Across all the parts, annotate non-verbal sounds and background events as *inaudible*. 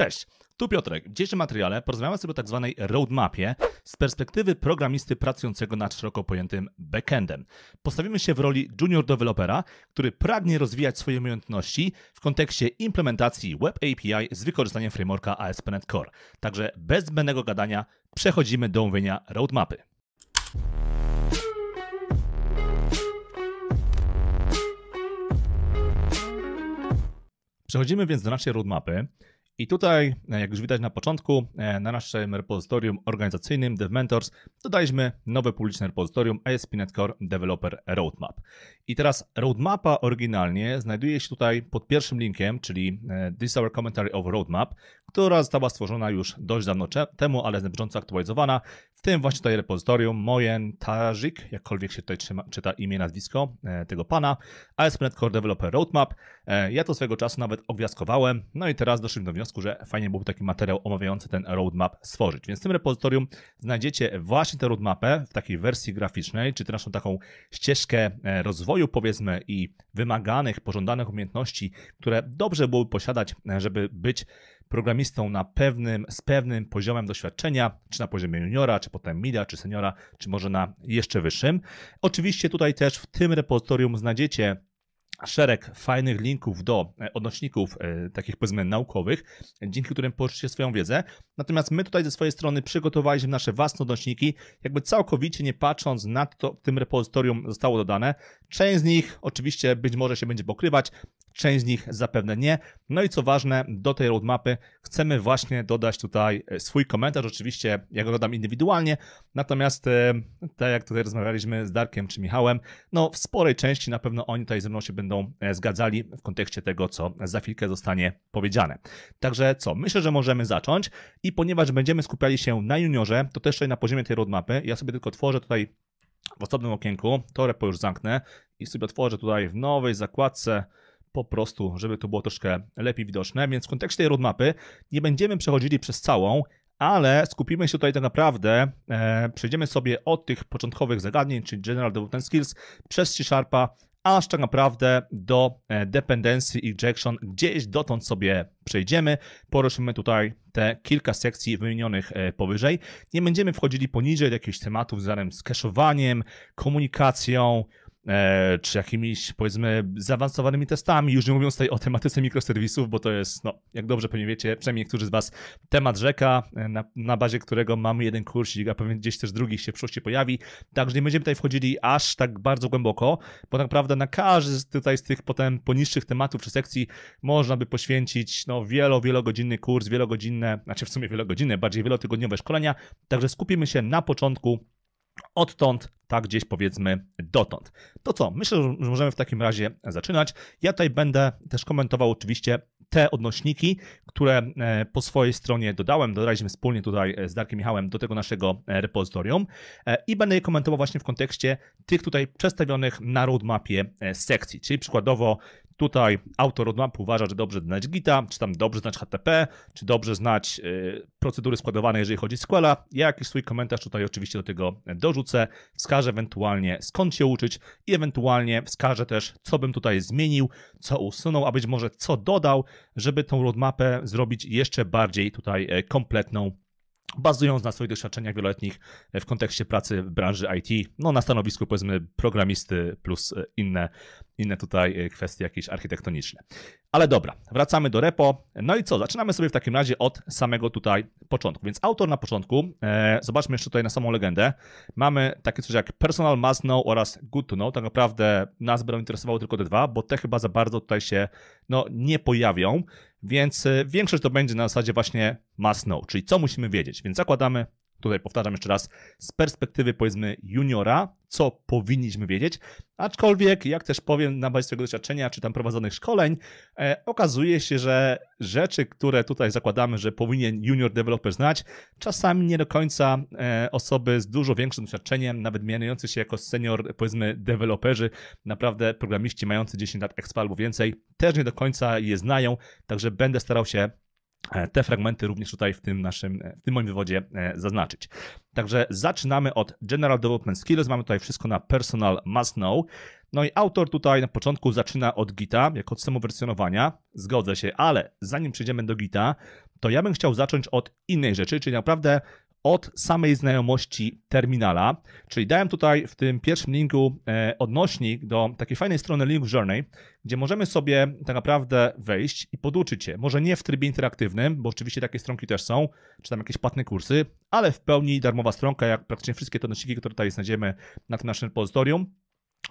Cześć, tu Piotrek. W dzisiejszym materiale porozmawiamy sobie o tak zwanej roadmapie z perspektywy programisty pracującego nad szeroko pojętym backendem. Postawimy się w roli junior dewelopera, który pragnie rozwijać swoje umiejętności w kontekście implementacji Web API z wykorzystaniem frameworka ASP.NET Core. Także bez zbędnego gadania przechodzimy do omówienia roadmapy. Przechodzimy więc do naszej roadmapy. I tutaj, e, jak już widać na początku, e, na naszym repozytorium organizacyjnym DevMentors dodaliśmy nowe publiczne repozytorium ASP.NET Core Developer Roadmap. I teraz roadmapa oryginalnie znajduje się tutaj pod pierwszym linkiem, czyli e, This is our commentary of roadmap, która została stworzona już dość dawno temu, ale znacząco aktualizowana. W tym właśnie tutaj repozytorium Mojen Tarzik, jakkolwiek się tutaj trzyma, czyta imię, nazwisko e, tego pana, ASP.NET jest Core Developer Roadmap. E, ja to swego czasu nawet ogwiaskowałem, no i teraz doszliśmy do wniosku, że fajnie byłby taki materiał omawiający ten roadmap stworzyć. Więc w tym repozytorium znajdziecie właśnie tę roadmapę w takiej wersji graficznej, czy też naszą taką ścieżkę e, rozwoju powiedzmy i wymaganych, pożądanych umiejętności, które dobrze byłoby posiadać, e, żeby być programistą na pewnym, z pewnym poziomem doświadczenia, czy na poziomie juniora, czy potem mida, czy seniora, czy może na jeszcze wyższym. Oczywiście tutaj też w tym repozytorium znajdziecie szereg fajnych linków do e, odnośników e, takich powiedzmy naukowych, dzięki którym połączycie swoją wiedzę. Natomiast my tutaj ze swojej strony przygotowaliśmy nasze własne odnośniki, jakby całkowicie nie patrząc na to, w tym repozytorium zostało dodane. Część z nich oczywiście być może się będzie pokrywać, część z nich zapewne nie. No i co ważne, do tej roadmapy chcemy właśnie dodać tutaj e, swój komentarz. Oczywiście ja go dodam indywidualnie, natomiast e, tak jak tutaj rozmawialiśmy z Darkiem czy Michałem, no w sporej części na pewno oni tutaj ze mną się będą e, zgadzali w kontekście tego, co za chwilkę zostanie powiedziane. Także co, myślę, że możemy zacząć i ponieważ będziemy skupiali się na juniorze, to też tutaj na poziomie tej roadmapy, ja sobie tylko tworzę tutaj w osobnym okienku, to repo już zamknę i sobie otworzę tutaj w nowej zakładce po prostu, żeby to było troszkę lepiej widoczne. Więc w kontekście tej roadmapy nie będziemy przechodzili przez całą, ale skupimy się tutaj tak naprawdę, e, przejdziemy sobie od tych początkowych zagadnień, czyli General Development Skills, przez C-Sharpa, aż tak naprawdę do e, dependencji injection gdzieś dotąd sobie przejdziemy. Poruszymy tutaj te kilka sekcji wymienionych e, powyżej. Nie będziemy wchodzili poniżej do jakichś tematów związanych z cache'owaniem, komunikacją, E, czy jakimiś, powiedzmy, zaawansowanymi testami, już nie mówiąc tutaj o tematyce mikroserwisów, bo to jest, no, jak dobrze pewnie wiecie, przynajmniej niektórzy z Was, temat rzeka, e, na, na bazie którego mamy jeden kursik, a pewnie gdzieś też drugi się w przyszłości pojawi, także nie będziemy tutaj wchodzili aż tak bardzo głęboko, bo tak naprawdę na każdy z, tutaj z tych potem poniższych tematów czy sekcji można by poświęcić, no, wielo, wielogodzinny kurs, wielogodzinne, znaczy w sumie wielogodzinne, bardziej wielotygodniowe szkolenia, także skupimy się na początku odtąd, tak gdzieś powiedzmy dotąd. To co, myślę, że możemy w takim razie zaczynać. Ja tutaj będę też komentował oczywiście te odnośniki, które e, po swojej stronie dodałem, dodaliśmy wspólnie tutaj e, z Darkiem Michałem do tego naszego e, repozytorium i będę je komentował właśnie w kontekście tych tutaj przedstawionych na roadmapie sekcji, czyli przykładowo Tutaj autor roadmapu uważa, że dobrze znać Gita, czy tam dobrze znać HTTP, czy dobrze znać e, procedury składowane, jeżeli chodzi o SQL'a. Ja jakiś swój komentarz tutaj oczywiście do tego dorzucę, wskażę ewentualnie skąd się uczyć i ewentualnie wskażę też, co bym tutaj zmienił, co usunął, a być może co dodał, żeby tą roadmapę zrobić jeszcze bardziej tutaj e, kompletną bazując na swoich doświadczeniach wieloletnich w kontekście pracy w branży IT, no na stanowisku powiedzmy programisty plus e, inne, inne tutaj e, kwestie jakieś architektoniczne. Ale dobra, wracamy do repo. No i co, zaczynamy sobie w takim razie od samego tutaj początku. Więc autor na początku, e, zobaczmy jeszcze tutaj na samą legendę, mamy takie coś jak personal must know oraz good to know. Tak naprawdę nas będą interesowały tylko te dwa, bo te chyba za bardzo tutaj się no, nie pojawią. Więc e, większość to będzie na zasadzie właśnie must know, czyli co musimy wiedzieć. Więc zakładamy tutaj powtarzam jeszcze raz, z perspektywy powiedzmy juniora, co powinniśmy wiedzieć, aczkolwiek jak też powiem na bazie swojego doświadczenia czy tam prowadzonych szkoleń, e, okazuje się, że rzeczy, które tutaj zakładamy, że powinien junior developer znać, czasami nie do końca e, osoby z dużo większym doświadczeniem, nawet mieniające się jako senior powiedzmy deweloperzy, naprawdę programiści mający 10 lat expa albo więcej, też nie do końca je znają, także będę starał się E, te fragmenty również tutaj w tym naszym, e, w tym moim wywodzie e, zaznaczyć. Także zaczynamy od General Development Skills, mamy tutaj wszystko na Personal Must Know. No i autor tutaj na początku zaczyna od Gita, jako od samowersjonowania, zgodzę się, ale zanim przejdziemy do Gita, to ja bym chciał zacząć od innej rzeczy, czyli naprawdę od samej znajomości terminala. Czyli dałem tutaj w tym pierwszym linku e, odnośnik do takiej fajnej strony Link Journey, gdzie możemy sobie tak naprawdę wejść i poduczyć się. Może nie w trybie interaktywnym, bo oczywiście takie stronki też są, czy tam jakieś płatne kursy, ale w pełni darmowa stronka, jak praktycznie wszystkie te odnośniki, które tutaj znajdziemy na tym naszym repozytorium.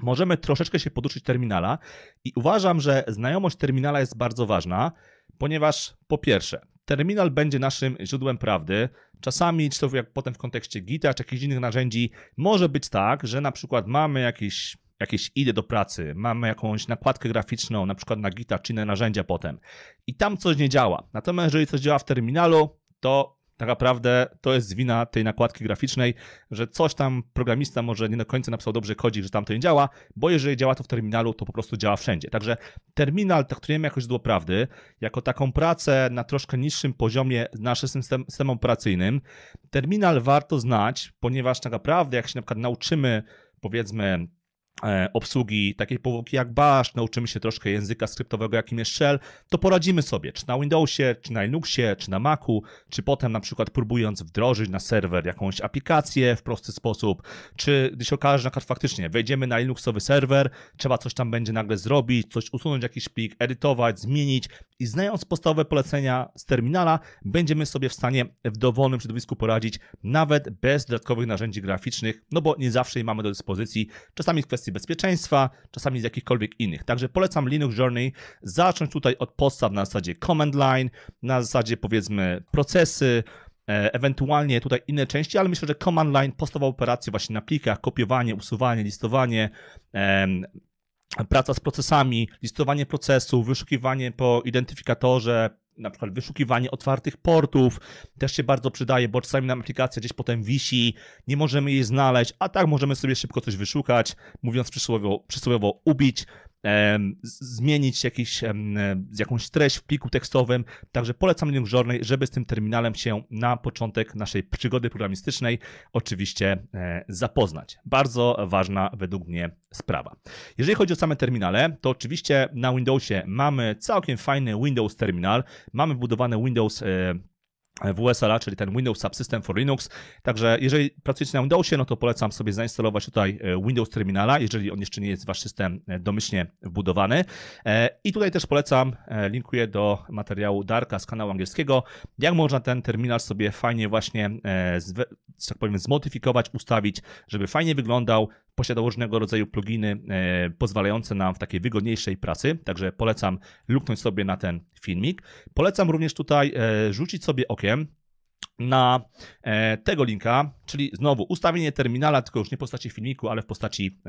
Możemy troszeczkę się poduczyć terminala i uważam, że znajomość terminala jest bardzo ważna, ponieważ po pierwsze, Terminal będzie naszym źródłem prawdy. Czasami, czy to jak potem w kontekście Gita, czy jakichś innych narzędzi, może być tak, że na przykład mamy jakieś jakieś idę do pracy, mamy jakąś nakładkę graficzną, na przykład na Gita, czy inne narzędzia potem i tam coś nie działa. Natomiast jeżeli coś działa w terminalu, to tak naprawdę to jest wina tej nakładki graficznej, że coś tam programista może nie do końca napisał dobrze kodzik, że tam to nie działa, bo jeżeli działa to w terminalu, to po prostu działa wszędzie. Także terminal traktujemy jakoś do prawdy, jako taką pracę na troszkę niższym poziomie naszym system, systemem operacyjnym. Terminal warto znać, ponieważ tak naprawdę jak się na przykład nauczymy powiedzmy E, obsługi takiej powłoki jak bash, nauczymy się troszkę języka skryptowego, jakim jest shell, to poradzimy sobie, czy na Windowsie, czy na Linuxie, czy na Macu, czy potem na przykład próbując wdrożyć na serwer jakąś aplikację w prosty sposób, czy gdy się okaże, że faktycznie wejdziemy na Linuxowy serwer, trzeba coś tam będzie nagle zrobić, coś usunąć, jakiś plik, edytować, zmienić i znając podstawowe polecenia z terminala, będziemy sobie w stanie w dowolnym środowisku poradzić, nawet bez dodatkowych narzędzi graficznych, no bo nie zawsze je mamy do dyspozycji, czasami kwestia kwestii bezpieczeństwa, czasami z jakichkolwiek innych. Także polecam Linux Journey zacząć tutaj od podstaw na zasadzie command line, na zasadzie powiedzmy procesy, e, ewentualnie tutaj inne części, ale myślę, że command line, podstawowe operacje właśnie na plikach, kopiowanie, usuwanie, listowanie, em, praca z procesami, listowanie procesów, wyszukiwanie po identyfikatorze, na przykład wyszukiwanie otwartych portów też się bardzo przydaje, bo czasami nam aplikacja gdzieś potem wisi, nie możemy jej znaleźć, a tak możemy sobie szybko coś wyszukać, mówiąc przysłowiowo, przysłowiowo ubić, zmienić jakiś, jakąś treść w pliku tekstowym. Także polecam Linuxjourney, żeby z tym terminalem się na początek naszej przygody programistycznej oczywiście e, zapoznać. Bardzo ważna według mnie sprawa. Jeżeli chodzi o same terminale, to oczywiście na Windowsie mamy całkiem fajny Windows Terminal, mamy wbudowany Windows e, E, WSLA, czyli ten Windows Subsystem for Linux. Także jeżeli pracujecie na Windowsie, no to polecam sobie zainstalować tutaj e, Windows Terminala, jeżeli on jeszcze nie jest w wasz system e, domyślnie wbudowany. I tutaj też polecam, linkuję do materiału Darka z kanału angielskiego, jak można ten terminal sobie fajnie właśnie, tak powiem, zmodyfikować, ustawić, żeby fajnie wyglądał, posiadał różnego rodzaju pluginy e, pozwalające nam w takiej wygodniejszej pracy, także polecam luknąć sobie na ten filmik. Polecam również tutaj e, rzucić sobie okiem na e, tego linka, czyli znowu ustawienie terminala, tylko już nie w postaci filmiku, ale w postaci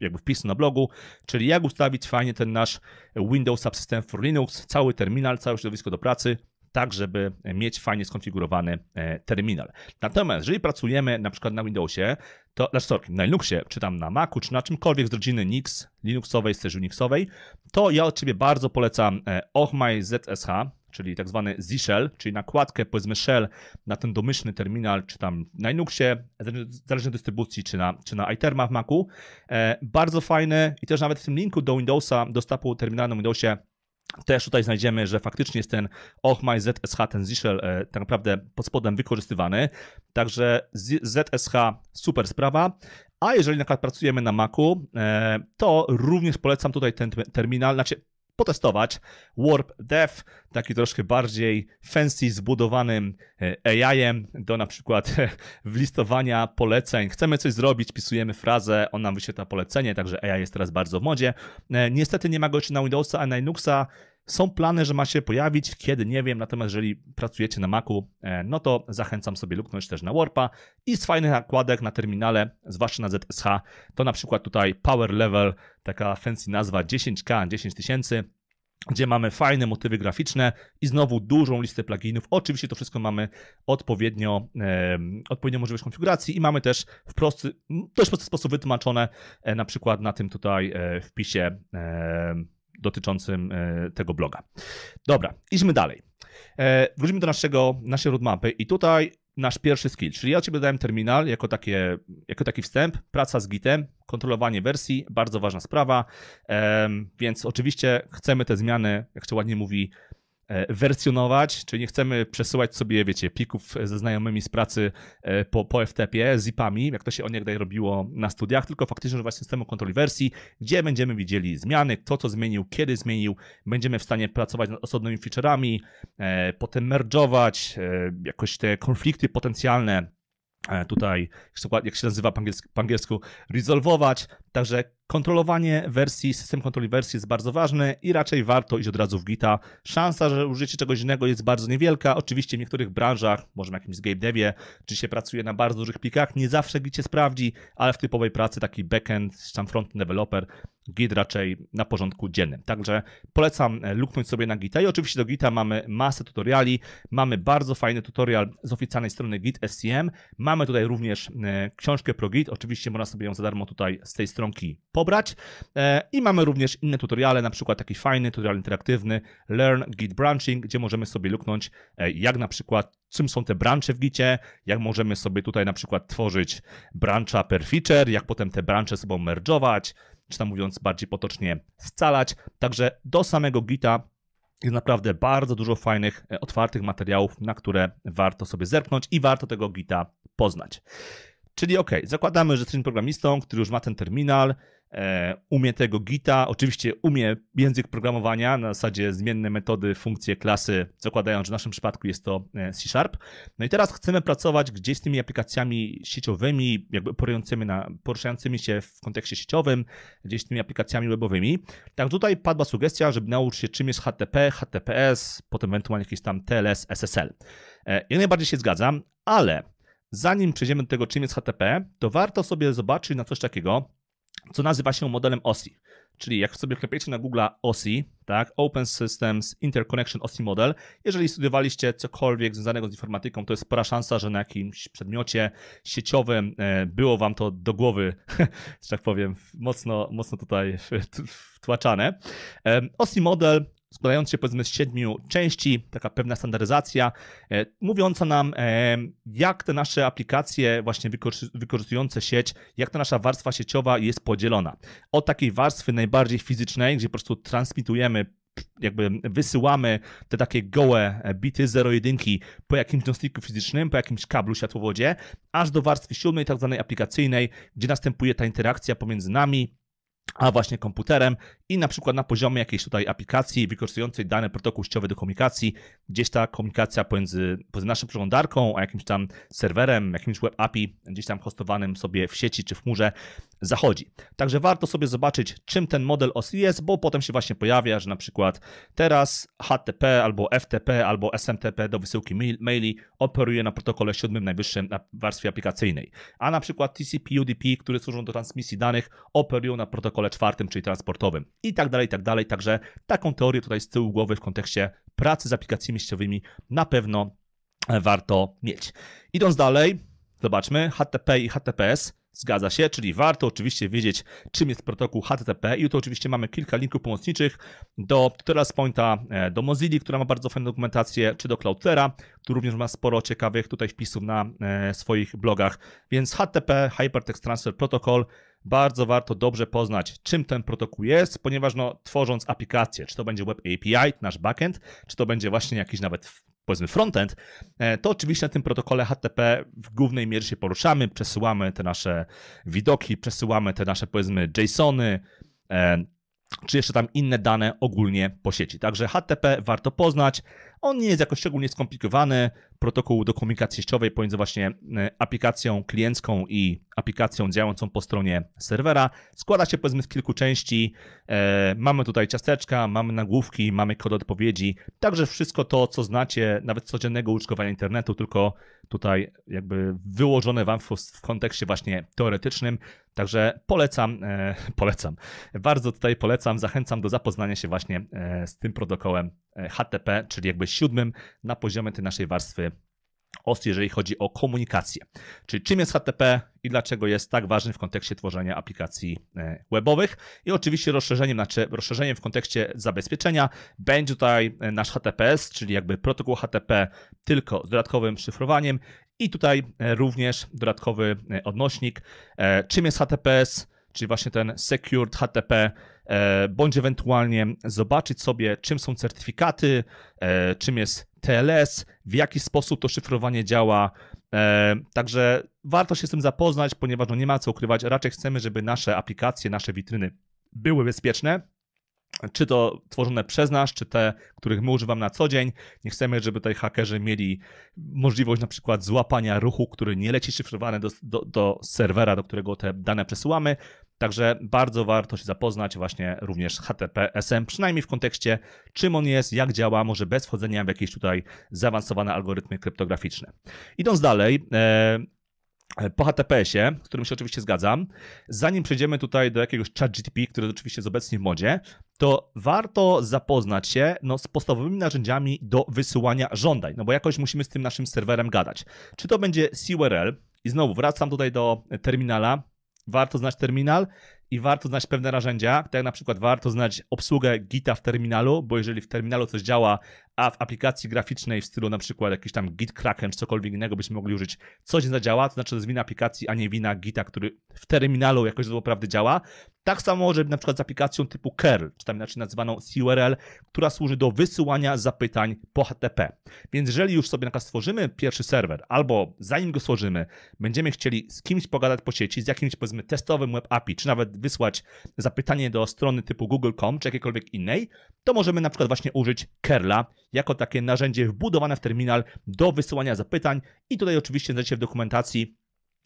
jakby wpisu na blogu, czyli jak ustawić fajnie ten nasz Windows Subsystem for Linux, cały terminal, całe środowisko do pracy, tak żeby mieć fajnie skonfigurowany e, terminal. Natomiast jeżeli pracujemy na przykład na Windowsie, to, znaczy sorry, na Linuxie, czy tam na Macu, czy na czymkolwiek z rodziny Nix, Linuxowej, czy Unixowej, to ja od Ciebie bardzo polecam e, Ochmaj ZSH, czyli tak zwany Z-Shell, czyli nakładkę, powiedzmy Shell na ten domyślny terminal, czy tam na Linuxie, zależnie od dystrybucji, czy na, czy na iTerma w Macu. E, bardzo fajne. i też nawet w tym linku do Windowsa, do stapu terminalu na Windowsie też tutaj znajdziemy, że faktycznie jest ten Ochmaj ZSH, ten Zischel, e, tak naprawdę pod spodem wykorzystywany. Także ZSH super sprawa. A jeżeli na przykład pracujemy na Macu, e, to również polecam tutaj ten terminal. Znaczy, potestować Warp Dev, taki troszkę bardziej fancy zbudowanym e, AI-em do na przykład e, wlistowania poleceń. Chcemy coś zrobić, pisujemy frazę, on nam wyświetla polecenie, także AI jest teraz bardzo w modzie. E, niestety nie ma go jeszcze na Windowsa, a na Linuxa są plany, że ma się pojawić, kiedy nie wiem, natomiast jeżeli pracujecie na Macu, e, no to zachęcam sobie luknąć też na Warpa i z fajnych nakładek na terminale, zwłaszcza na ZSH, to na przykład tutaj Power Level, taka fancy nazwa 10K, 10 tysięcy, gdzie mamy fajne motywy graficzne i znowu dużą listę pluginów. Oczywiście to wszystko mamy odpowiednio, e, odpowiednią możliwość konfiguracji i mamy też w prosty, dość prosty sposób wytłumaczone, e, na przykład na tym tutaj e, wpisie e, dotyczącym e, tego bloga. Dobra, idźmy dalej. E, wróćmy do naszego, naszej roadmapy i tutaj nasz pierwszy skill, czyli ja Ci dodałem terminal jako, takie, jako taki wstęp, praca z Gitem, kontrolowanie wersji, bardzo ważna sprawa, więc oczywiście chcemy te zmiany, jak się ładnie mówi, E, wersjonować, czyli nie chcemy przesyłać sobie, wiecie, plików ze znajomymi z pracy e, po, po FTP, zipami, jak to się oniegdaj robiło na studiach, tylko faktycznie używać systemu kontroli wersji, gdzie będziemy widzieli zmiany, kto co zmienił, kiedy zmienił, będziemy w stanie pracować nad osobnymi feature'ami, e, potem merge'ować, jakoś te konflikty potencjalne tutaj, jak się nazywa po angielsku, po angielsku resolwować, także Kontrolowanie wersji, system kontroli wersji jest bardzo ważny i raczej warto iść od razu w Gita. Szansa, że użycie czegoś innego jest bardzo niewielka. Oczywiście w niektórych branżach, może w jakimś game devie, czy się pracuje na bardzo dużych plikach, nie zawsze Git się sprawdzi, ale w typowej pracy taki backend, tam frontend developer, Git raczej na porządku dziennym. Także polecam e, luknąć sobie na Gita i oczywiście do Gita mamy masę tutoriali. Mamy bardzo fajny tutorial z oficjalnej strony Git SCM. Mamy tutaj również e, książkę pro Git. Oczywiście można sobie ją za darmo tutaj z tej stronki pobrać. E, I mamy również inne tutoriale, na przykład taki fajny tutorial interaktywny Learn Git Branching, gdzie możemy sobie luknąć, e, jak na przykład czym są te brancze w Gicie, jak możemy sobie tutaj na przykład tworzyć brancha per feature, jak potem te brancze sobą merge'ować, czy tam mówiąc bardziej potocznie scalać. Także do samego Gita jest naprawdę bardzo dużo fajnych, e, otwartych materiałów, na które warto sobie zerknąć i warto tego Gita poznać. Czyli ok, zakładamy, że jesteśmy programistą, który już ma ten terminal, E, umie tego Gita, oczywiście umie język programowania na zasadzie zmienne metody, funkcje, klasy, zakładając, że w naszym przypadku jest to e, C Sharp. No i teraz chcemy pracować gdzieś z tymi aplikacjami sieciowymi, jakby poruszającymi, na, poruszającymi się w kontekście sieciowym, gdzieś z tymi aplikacjami webowymi. Tak tutaj padła sugestia, żeby nauczyć się czym jest HTTP, HTTPS, potem ewentualnie jakiś tam TLS, SSL. E, ja najbardziej się zgadzam, ale zanim przejdziemy do tego czym jest HTTP, to warto sobie zobaczyć na coś takiego, co nazywa się modelem OSI. Czyli jak sobie klepiecie na Google OSI, tak, Open Systems Interconnection OSI Model, jeżeli studiowaliście cokolwiek związanego z informatyką, to jest spora szansa, że na jakimś przedmiocie sieciowym e, było wam to do głowy, *laughs* że tak powiem, mocno, mocno tutaj wtłaczane. E, OSI Model składając się powiedzmy z siedmiu części, taka pewna standaryzacja, e, mówiąca nam, e, jak te nasze aplikacje właśnie wykorzystujące sieć, jak ta nasza warstwa sieciowa jest podzielona. Od takiej warstwy najbardziej fizycznej, gdzie po prostu transmitujemy jakby wysyłamy te takie gołe e, bity zero-jedynki po jakimś nośniku fizycznym, po jakimś kablu światłowodzie, aż do warstwy siódmej, tak zwanej aplikacyjnej, gdzie następuje ta interakcja pomiędzy nami, a właśnie komputerem i na przykład na poziomie jakiejś tutaj aplikacji wykorzystującej dane protokół sieciowy do komunikacji, gdzieś ta komunikacja pomiędzy, pomiędzy naszą przeglądarką, a jakimś tam serwerem, jakimś web API, gdzieś tam hostowanym sobie w sieci czy w chmurze zachodzi. Także warto sobie zobaczyć, czym ten model OSI jest, bo potem się właśnie pojawia, że na przykład teraz HTTP albo FTP albo SMTP do wysyłki maili operuje na protokole siódmym najwyższym na warstwie aplikacyjnej, a na przykład TCP UDP, które służą do transmisji danych, operują na protokole pole czwartym, czyli transportowym i tak dalej, i tak dalej. Także taką teorię tutaj z tyłu głowy w kontekście pracy z aplikacjami sieciowymi na pewno e, warto mieć. Idąc dalej, zobaczmy HTTP i HTTPS. Zgadza się, czyli warto oczywiście wiedzieć, czym jest protokół HTTP. I tu oczywiście mamy kilka linków pomocniczych do teraz Pointa, e, do Mozilla, która ma bardzo fajną dokumentację, czy do Cloudera, który również ma sporo ciekawych tutaj wpisów na e, swoich blogach. Więc HTTP, Hypertext Transfer Protocol, bardzo warto dobrze poznać, czym ten protokół jest, ponieważ no, tworząc aplikację, czy to będzie Web API, nasz backend, czy to będzie właśnie jakiś nawet powiedzmy frontend, e, to oczywiście na tym protokole HTTP w głównej mierze się poruszamy, przesyłamy te nasze widoki, przesyłamy te nasze powiedzmy JSONy, e, czy jeszcze tam inne dane ogólnie po sieci. Także HTTP warto poznać. On nie jest jakoś szczególnie skomplikowany. Protokół do komunikacji sieciowej pomiędzy właśnie e, aplikacją kliencką i aplikacją działającą po stronie serwera składa się powiedzmy z kilku części. E, mamy tutaj ciasteczka, mamy nagłówki, mamy kod odpowiedzi. Także wszystko to, co znacie, nawet codziennego użytkowania internetu, tylko tutaj jakby wyłożone wam w kontekście właśnie teoretycznym. Także polecam, e, polecam. Bardzo tutaj polecam, zachęcam do zapoznania się właśnie z tym protokołem HTTP, czyli jakby siódmym na poziomie tej naszej warstwy OS, jeżeli chodzi o komunikację. Czyli czym jest HTTP i dlaczego jest tak ważny w kontekście tworzenia aplikacji e, webowych. I oczywiście rozszerzeniem, znaczy rozszerzeniem w kontekście zabezpieczenia będzie tutaj e, nasz HTTPS, czyli jakby protokół HTTP tylko z dodatkowym szyfrowaniem i tutaj e, również dodatkowy odnośnik. Czym jest HTTPS? czyli właśnie ten Secured HTTP, e, bądź ewentualnie zobaczyć sobie, czym są certyfikaty, e, czym jest TLS, w jaki sposób to szyfrowanie działa. E, także warto się z tym zapoznać, ponieważ no nie ma co ukrywać, raczej chcemy, żeby nasze aplikacje, nasze witryny były bezpieczne, czy to tworzone przez nas, czy te, których my używamy na co dzień. Nie chcemy, żeby tutaj hakerzy mieli możliwość na przykład złapania ruchu, który nie leci szyfrowany do, do, do serwera, do którego te dane przesyłamy. Także bardzo warto się zapoznać właśnie również z HTTPS-em, przynajmniej w kontekście czym on jest, jak działa, może bez wchodzenia w jakieś tutaj zaawansowane algorytmy kryptograficzne. Idąc dalej, e, po HTTPS-ie, z którym się oczywiście zgadzam, zanim przejdziemy tutaj do jakiegoś ChatGTP, który oczywiście jest obecnie w modzie, to warto zapoznać się no, z podstawowymi narzędziami do wysyłania żądań, no bo jakoś musimy z tym naszym serwerem gadać. Czy to będzie CURL, i znowu wracam tutaj do terminala, warto znać terminal i warto znać pewne narzędzia, tak jak na przykład warto znać obsługę Gita w terminalu, bo jeżeli w terminalu coś działa, a w aplikacji graficznej w stylu na przykład jakiś tam Git Kraken czy cokolwiek innego byśmy mogli użyć, coś nie zadziała, to znaczy to jest wina aplikacji, a nie wina Gita, który w terminalu jakoś prawdy działa. Tak samo może być na przykład z aplikacją typu curl, czy tam inaczej nazywaną CURL, która służy do wysyłania zapytań po HTTP. Więc jeżeli już sobie na stworzymy pierwszy serwer, albo zanim go stworzymy, będziemy chcieli z kimś pogadać po sieci, z jakimś powiedzmy testowym web API, czy nawet wysłać zapytanie do strony typu google.com, czy jakiejkolwiek innej, to możemy na przykład właśnie użyć curla jako takie narzędzie wbudowane w terminal do wysyłania zapytań i tutaj oczywiście znajdziecie w dokumentacji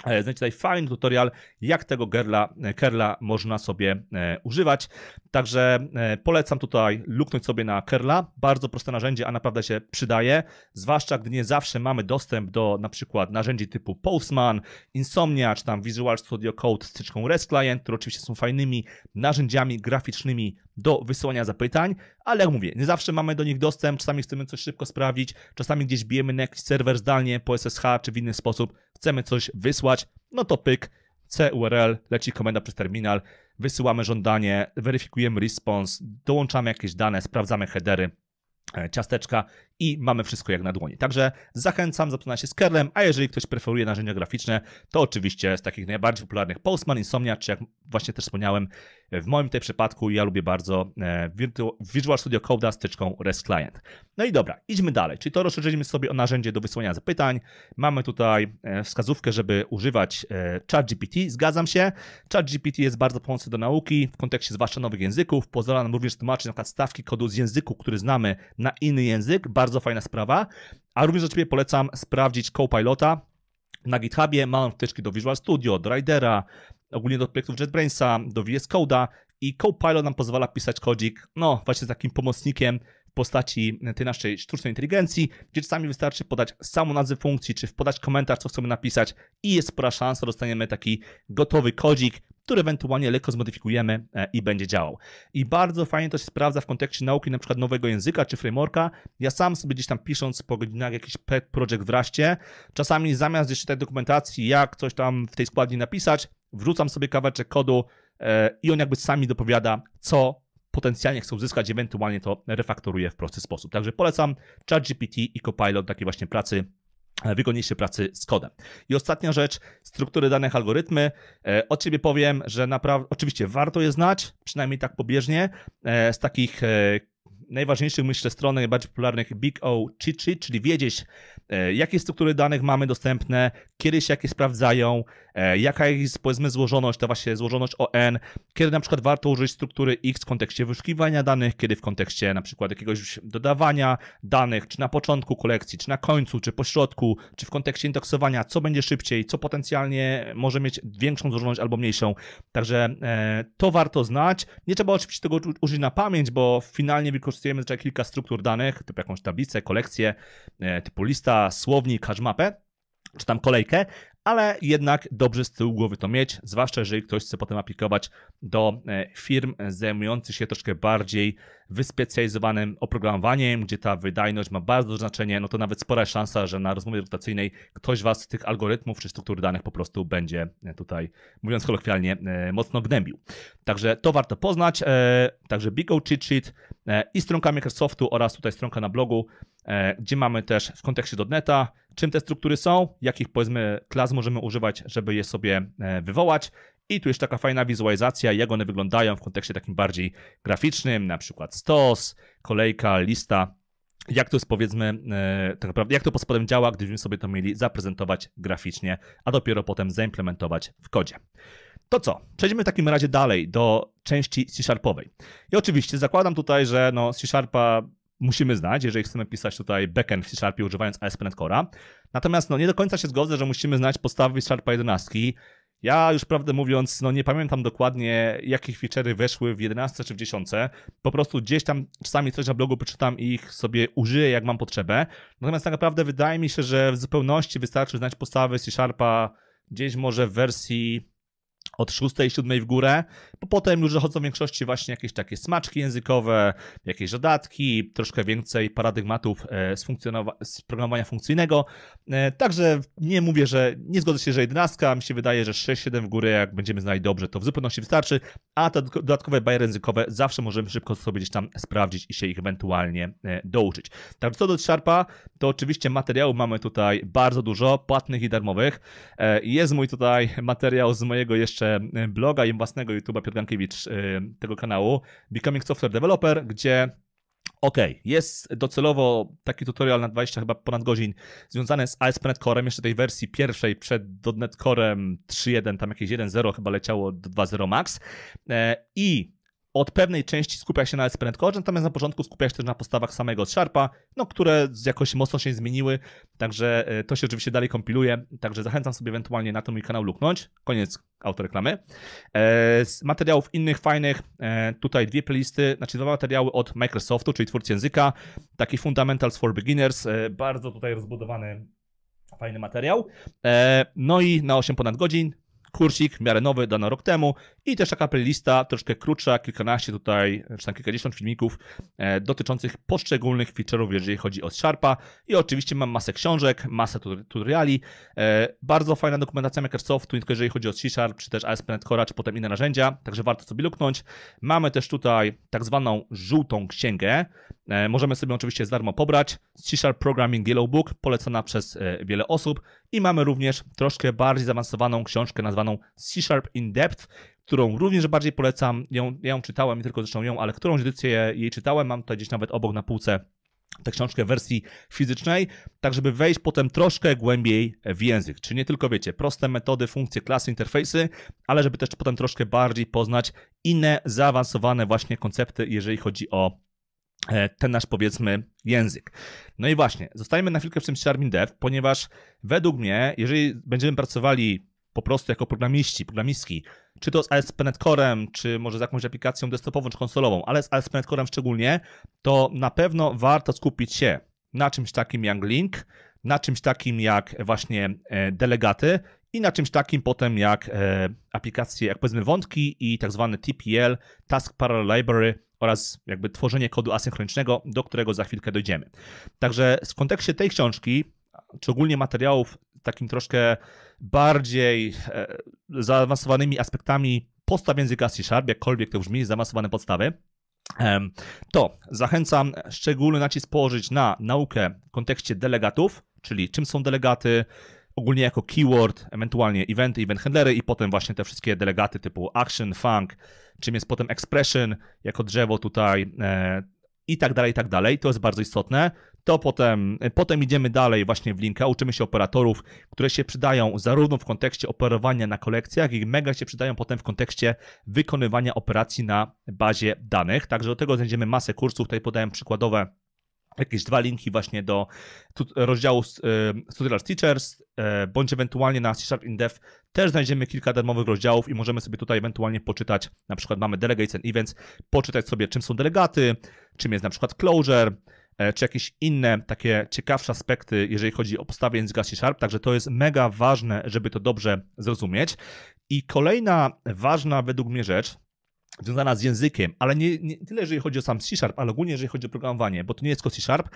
e, Znajdziecie tutaj fajny tutorial, jak tego gerla, e, kerla można sobie e, używać. Także polecam tutaj luknąć sobie na kerla. Bardzo proste narzędzie, a naprawdę się przydaje. Zwłaszcza gdy nie zawsze mamy dostęp do na przykład narzędzi typu Postman, Insomnia, czy tam Visual Studio Code z tyczką REST Client, które oczywiście są fajnymi narzędziami graficznymi do wysyłania zapytań, ale jak mówię, nie zawsze mamy do nich dostęp, czasami chcemy coś szybko sprawdzić, czasami gdzieś bijemy na jakiś serwer zdalnie po SSH czy w inny sposób, chcemy coś wysłać, no to pyk, CURL, leci komenda przez terminal, wysyłamy żądanie, weryfikujemy response, dołączamy jakieś dane, sprawdzamy headery, e, ciasteczka i mamy wszystko jak na dłoni. Także zachęcam, zapoznaj się z Kerlem, a jeżeli ktoś preferuje narzędzia graficzne, to oczywiście z takich najbardziej popularnych Postman, Insomnia, czy jak właśnie też wspomniałem, w moim tej przypadku ja lubię bardzo e, Visual Studio Code styczką REST Client. No i dobra, idźmy dalej, czyli to rozszerzyliśmy sobie o narzędzie do wysłania zapytań. Mamy tutaj e, wskazówkę, żeby używać e, ChatGPT, zgadzam się. ChatGPT jest bardzo pomocny do nauki w kontekście zwłaszcza nowych języków. Pozwala nam również tłumaczyć na przykład stawki kodu z języku, który znamy na inny język, bardzo bardzo fajna sprawa. A również Ciebie polecam sprawdzić Copilota na GitHubie. Mam wtyczki do Visual Studio, do Ridera, ogólnie do projektów JetBrainsa, do VS Code'a i Copilot nam pozwala pisać kodzik, no właśnie z takim pomocnikiem w postaci tej naszej sztucznej inteligencji, gdzie czasami wystarczy podać samą nazwę funkcji, czy podać komentarz, co chcemy napisać i jest spora szansa, dostaniemy taki gotowy kodzik, który ewentualnie lekko zmodyfikujemy e, i będzie działał. I bardzo fajnie to się sprawdza w kontekście nauki na przykład nowego języka czy frameworka. Ja sam sobie gdzieś tam pisząc po godzinach jakiś pet project w Raście, czasami zamiast jeszcze tej dokumentacji, jak coś tam w tej składni napisać, wrzucam sobie kawałeczek kodu e, i on jakby sami dopowiada, co potencjalnie chcą uzyskać, ewentualnie to refaktoruje w prosty sposób. Także polecam ChatGPT i Copilot takiej właśnie pracy E, wykoniście pracy z kodem. I ostatnia rzecz, struktury danych, algorytmy. E, od ciebie powiem, że naprawdę, oczywiście warto je znać, przynajmniej tak pobieżnie, e, z takich najważniejszych, myślę, stron najbardziej popularnych Big O Chichi, czyli wiedzieć, jakie struktury danych mamy dostępne, kiedy się jakie sprawdzają, e, jaka jest powiedzmy złożoność, ta właśnie złożoność ON, kiedy na przykład warto użyć struktury X w kontekście wyszukiwania danych, kiedy w kontekście na przykład jakiegoś dodawania danych, czy na początku kolekcji, czy na końcu, czy po środku, czy w kontekście indeksowania, co będzie szybciej, co potencjalnie może mieć większą złożoność albo mniejszą. Także e, to warto znać. Nie trzeba oczywiście tego użyć na pamięć, bo finalnie wykorzystujemy kilka struktur danych, typu jakąś tablicę, kolekcję, e, typu lista, słownik, hashmapę czy tam kolejkę, ale jednak dobrze z tyłu głowy to mieć, zwłaszcza jeżeli ktoś chce potem aplikować do e, firm zajmujących się troszkę bardziej wyspecjalizowanym oprogramowaniem, gdzie ta wydajność ma bardzo duże znaczenie, no to nawet spora szansa, że na rozmowie rotacyjnej ktoś was z tych algorytmów czy struktur danych po prostu będzie e, tutaj, mówiąc kolokwialnie, e, mocno gnębił. Także to warto poznać. Także Big O Cheat Sheet i stronka Microsoftu oraz tutaj stronka na blogu E, gdzie mamy też w kontekście .NET'a, czym te struktury są, jakich powiedzmy klas możemy używać, żeby je sobie e, wywołać i tu jest taka fajna wizualizacja, jak one wyglądają w kontekście takim bardziej graficznym, na przykład stos, kolejka, lista, jak to jest powiedzmy, e, tak naprawdę, jak to spodem działa, gdybyśmy sobie to mieli zaprezentować graficznie, a dopiero potem zaimplementować w kodzie. To co? Przejdźmy w takim razie dalej do części C-Sharpowej. I oczywiście zakładam tutaj, że no, C-Sharpa musimy znać, jeżeli chcemy pisać tutaj backend w C-Sharpie używając ASP.NET Core'a. Natomiast no, nie do końca się zgodzę, że musimy znać podstawy C-Sharpa 11. Ja już prawdę mówiąc, no nie pamiętam dokładnie, jakie feature'y weszły w 11 czy w 10. Po prostu gdzieś tam czasami coś na blogu przeczytam i ich sobie użyję, jak mam potrzebę. Natomiast tak naprawdę wydaje mi się, że w zupełności wystarczy znać podstawy C-Sharpa gdzieś może w wersji od 6, 7 w górę, bo potem ludzie chodzą w większości właśnie jakieś takie smaczki językowe, jakieś dodatki, troszkę więcej paradygmatów e, z, z programowania funkcyjnego. E, także nie mówię, że nie zgodzę się, że 11, mi się wydaje, że 6, 7 w górę, jak będziemy znali dobrze, to w zupełności wystarczy, a te dodatkowe bajery językowe zawsze możemy szybko sobie gdzieś tam sprawdzić i się ich ewentualnie e, douczyć. Także co do Sharpa, to oczywiście materiału mamy tutaj bardzo dużo, płatnych i darmowych. Jest mój tutaj materiał z mojego jeszcze E, bloga i własnego YouTube'a Piotr Gankiewicz e, tego kanału Becoming Software Developer, gdzie OK, jest docelowo taki tutorial na 20 chyba ponad godzin związany z ASP.NET Corem, jeszcze tej wersji pierwszej przed .NET Corem 3.1, tam jakieś 1.0 chyba leciało do 2.0 max e, i od pewnej części skupia się na Esperant Core, natomiast na początku skupia się też na postawach samego Sharpa, no, które jakoś mocno się zmieniły, także e, to się oczywiście dalej kompiluje, także zachęcam sobie ewentualnie na ten mój kanał luknąć. Koniec autoreklamy. E, z materiałów innych fajnych, e, tutaj dwie playlisty, znaczy dwa materiały od Microsoftu, czyli twórcy języka, taki Fundamentals for Beginners, bardzo tutaj rozbudowany, fajny materiał. no i na 8 ponad godzin kursik w miarę nowy, dana rok temu i też taka playlista troszkę krótsza, kilkanaście tutaj, czy tam kilkadziesiąt filmików e, dotyczących poszczególnych feature'ów, jeżeli chodzi o Sharpa i oczywiście mam masę książek, masę tutoriali, e, bardzo fajna dokumentacja Microsoftu, nie tylko jeżeli chodzi o C-Sharp, czy też ASP.NET Core, czy potem inne narzędzia, także warto sobie luknąć. Mamy też tutaj tak zwaną żółtą księgę, E, możemy sobie oczywiście za darmo pobrać. C Programming Yellow Book, polecana przez e, wiele osób. I mamy również troszkę bardziej zaawansowaną książkę nazwaną C in Depth, którą również bardziej polecam. Ją, ja ją czytałem, nie tylko zresztą ją, ale którą edycję jej czytałem. Mam tutaj gdzieś nawet obok na półce tę książkę w wersji fizycznej, tak żeby wejść potem troszkę głębiej w język. czyli nie tylko, wiecie, proste metody, funkcje, klasy, interfejsy, ale żeby też potem troszkę bardziej poznać inne zaawansowane właśnie koncepty, jeżeli chodzi o E, ten nasz powiedzmy język. No i właśnie, zostajemy na chwilkę w tym Charmin Dev, ponieważ według mnie, jeżeli będziemy pracowali po prostu jako programiści, programistki, czy to z ASP.NET Corem, czy może z jakąś aplikacją desktopową, czy konsolową, ale z ASP.NET Corem szczególnie, to na pewno warto skupić się na czymś takim jak link, na czymś takim jak właśnie e, delegaty i na czymś takim potem jak e, aplikacje, jak powiedzmy wątki i tak zwane TPL, Task Parallel Library, oraz jakby tworzenie kodu asynchronicznego, do którego za chwilkę dojdziemy. Także w kontekście tej książki, czy ogólnie materiałów takim troszkę bardziej e, zaawansowanymi aspektami podstaw języka C-Sharp, jakkolwiek to brzmi, zaawansowane podstawy, to zachęcam szczególny nacisk położyć na naukę w kontekście delegatów, czyli czym są delegaty, ogólnie jako keyword, ewentualnie eventy, event handlery i potem właśnie te wszystkie delegaty typu action, funk, czym jest potem expression jako drzewo tutaj e, i tak dalej, i tak dalej. To jest bardzo istotne. To potem, e, potem idziemy dalej właśnie w linka, uczymy się operatorów, które się przydają zarówno w kontekście operowania na kolekcjach, jak i mega się przydają potem w kontekście wykonywania operacji na bazie danych. Także do tego znajdziemy masę kursów. Tutaj podałem przykładowe jakieś dwa linki właśnie do rozdziału y, Teachers, y, bądź ewentualnie na C-Sharp in Dev też znajdziemy kilka darmowych rozdziałów i możemy sobie tutaj ewentualnie poczytać, na przykład mamy Delegates and Events, poczytać sobie czym są delegaty, czym jest na przykład Closure, e, czy jakieś inne takie ciekawsze aspekty, jeżeli chodzi o postawę języka C-Sharp, także to jest mega ważne, żeby to dobrze zrozumieć. I kolejna ważna według mnie rzecz, związana z językiem, ale nie, nie tyle, jeżeli chodzi o sam C-Sharp, ale ogólnie jeżeli chodzi o programowanie, bo to nie jest tylko C-Sharp,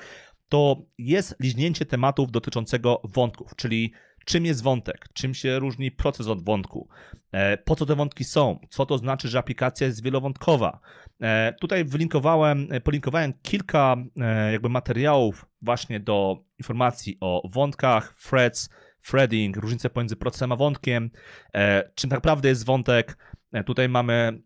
to jest liźnięcie tematów dotyczącego wątków, czyli czym jest wątek, czym się różni proces od wątku, e, po co te wątki są, co to znaczy, że aplikacja jest wielowątkowa. E, tutaj wylinkowałem, e, polinkowałem kilka jakby materiałów właśnie do informacji o wątkach, threads, threading, różnice pomiędzy procesem a wątkiem, czym tak naprawdę jest wątek. Tutaj mamy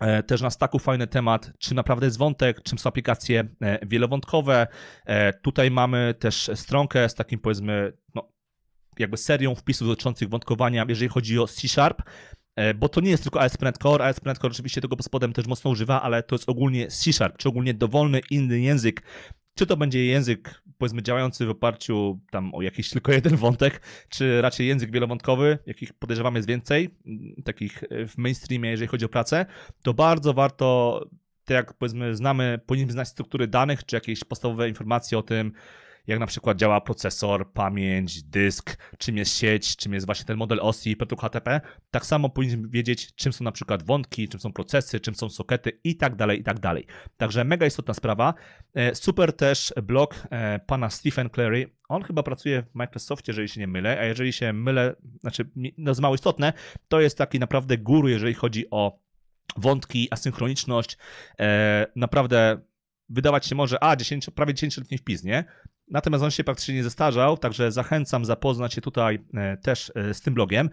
E, też na staku fajny temat, czym naprawdę jest wątek, czym są aplikacje e, wielowątkowe. E, tutaj mamy też stronkę z takim powiedzmy, no, jakby serią wpisów dotyczących wątkowania, jeżeli chodzi o C-Sharp, bo to nie jest tylko ASP.NET Core, ASP.NET Core oczywiście tego pod spodem też mocno używa, ale to jest ogólnie C-Sharp, czy ogólnie dowolny inny język, czy to będzie język powiedzmy działający w oparciu tam o jakiś tylko jeden wątek, czy raczej język wielowątkowy, jakich podejrzewam jest więcej, mm, takich e, w mainstreamie, jeżeli chodzi o pracę, to bardzo warto, tak jak powiedzmy znamy, powinniśmy znać struktury danych, czy jakieś podstawowe informacje o tym, jak na przykład działa procesor, pamięć, dysk, czym jest sieć, czym jest właśnie ten model OSI, i protokół HTTP. Tak samo powinniśmy wiedzieć, czym są na przykład wątki, czym są procesy, czym są sokety i tak dalej, i tak dalej. Także mega istotna sprawa. E, super też blog e, pana Stephen Clary. On chyba pracuje w Microsoftie, jeżeli się nie mylę, a jeżeli się mylę, znaczy no jest mało istotne, to jest taki naprawdę guru, jeżeli chodzi o wątki, asynchroniczność. E, naprawdę wydawać się może, a 10, prawie 10-letni wpis, nie? Natomiast on się praktycznie nie zestarzał, także zachęcam zapoznać się tutaj e, też e, z tym blogiem.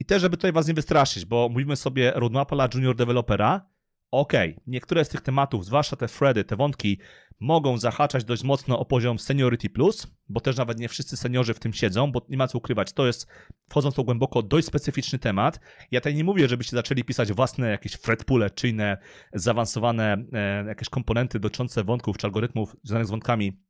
I też, żeby tutaj Was nie wystraszyć, bo mówimy sobie roadmapa dla junior developera. Okej, okay. niektóre z tych tematów, zwłaszcza te fredy, te wątki, mogą zahaczać dość mocno o poziom seniority plus, bo też nawet nie wszyscy seniorzy w tym siedzą, bo nie ma co ukrywać, to jest, wchodząc to głęboko, dość specyficzny temat. Ja tutaj nie mówię, żebyście zaczęli pisać własne jakieś threadpule czy inne zaawansowane e, jakieś komponenty dotyczące wątków czy algorytmów związanych z wątkami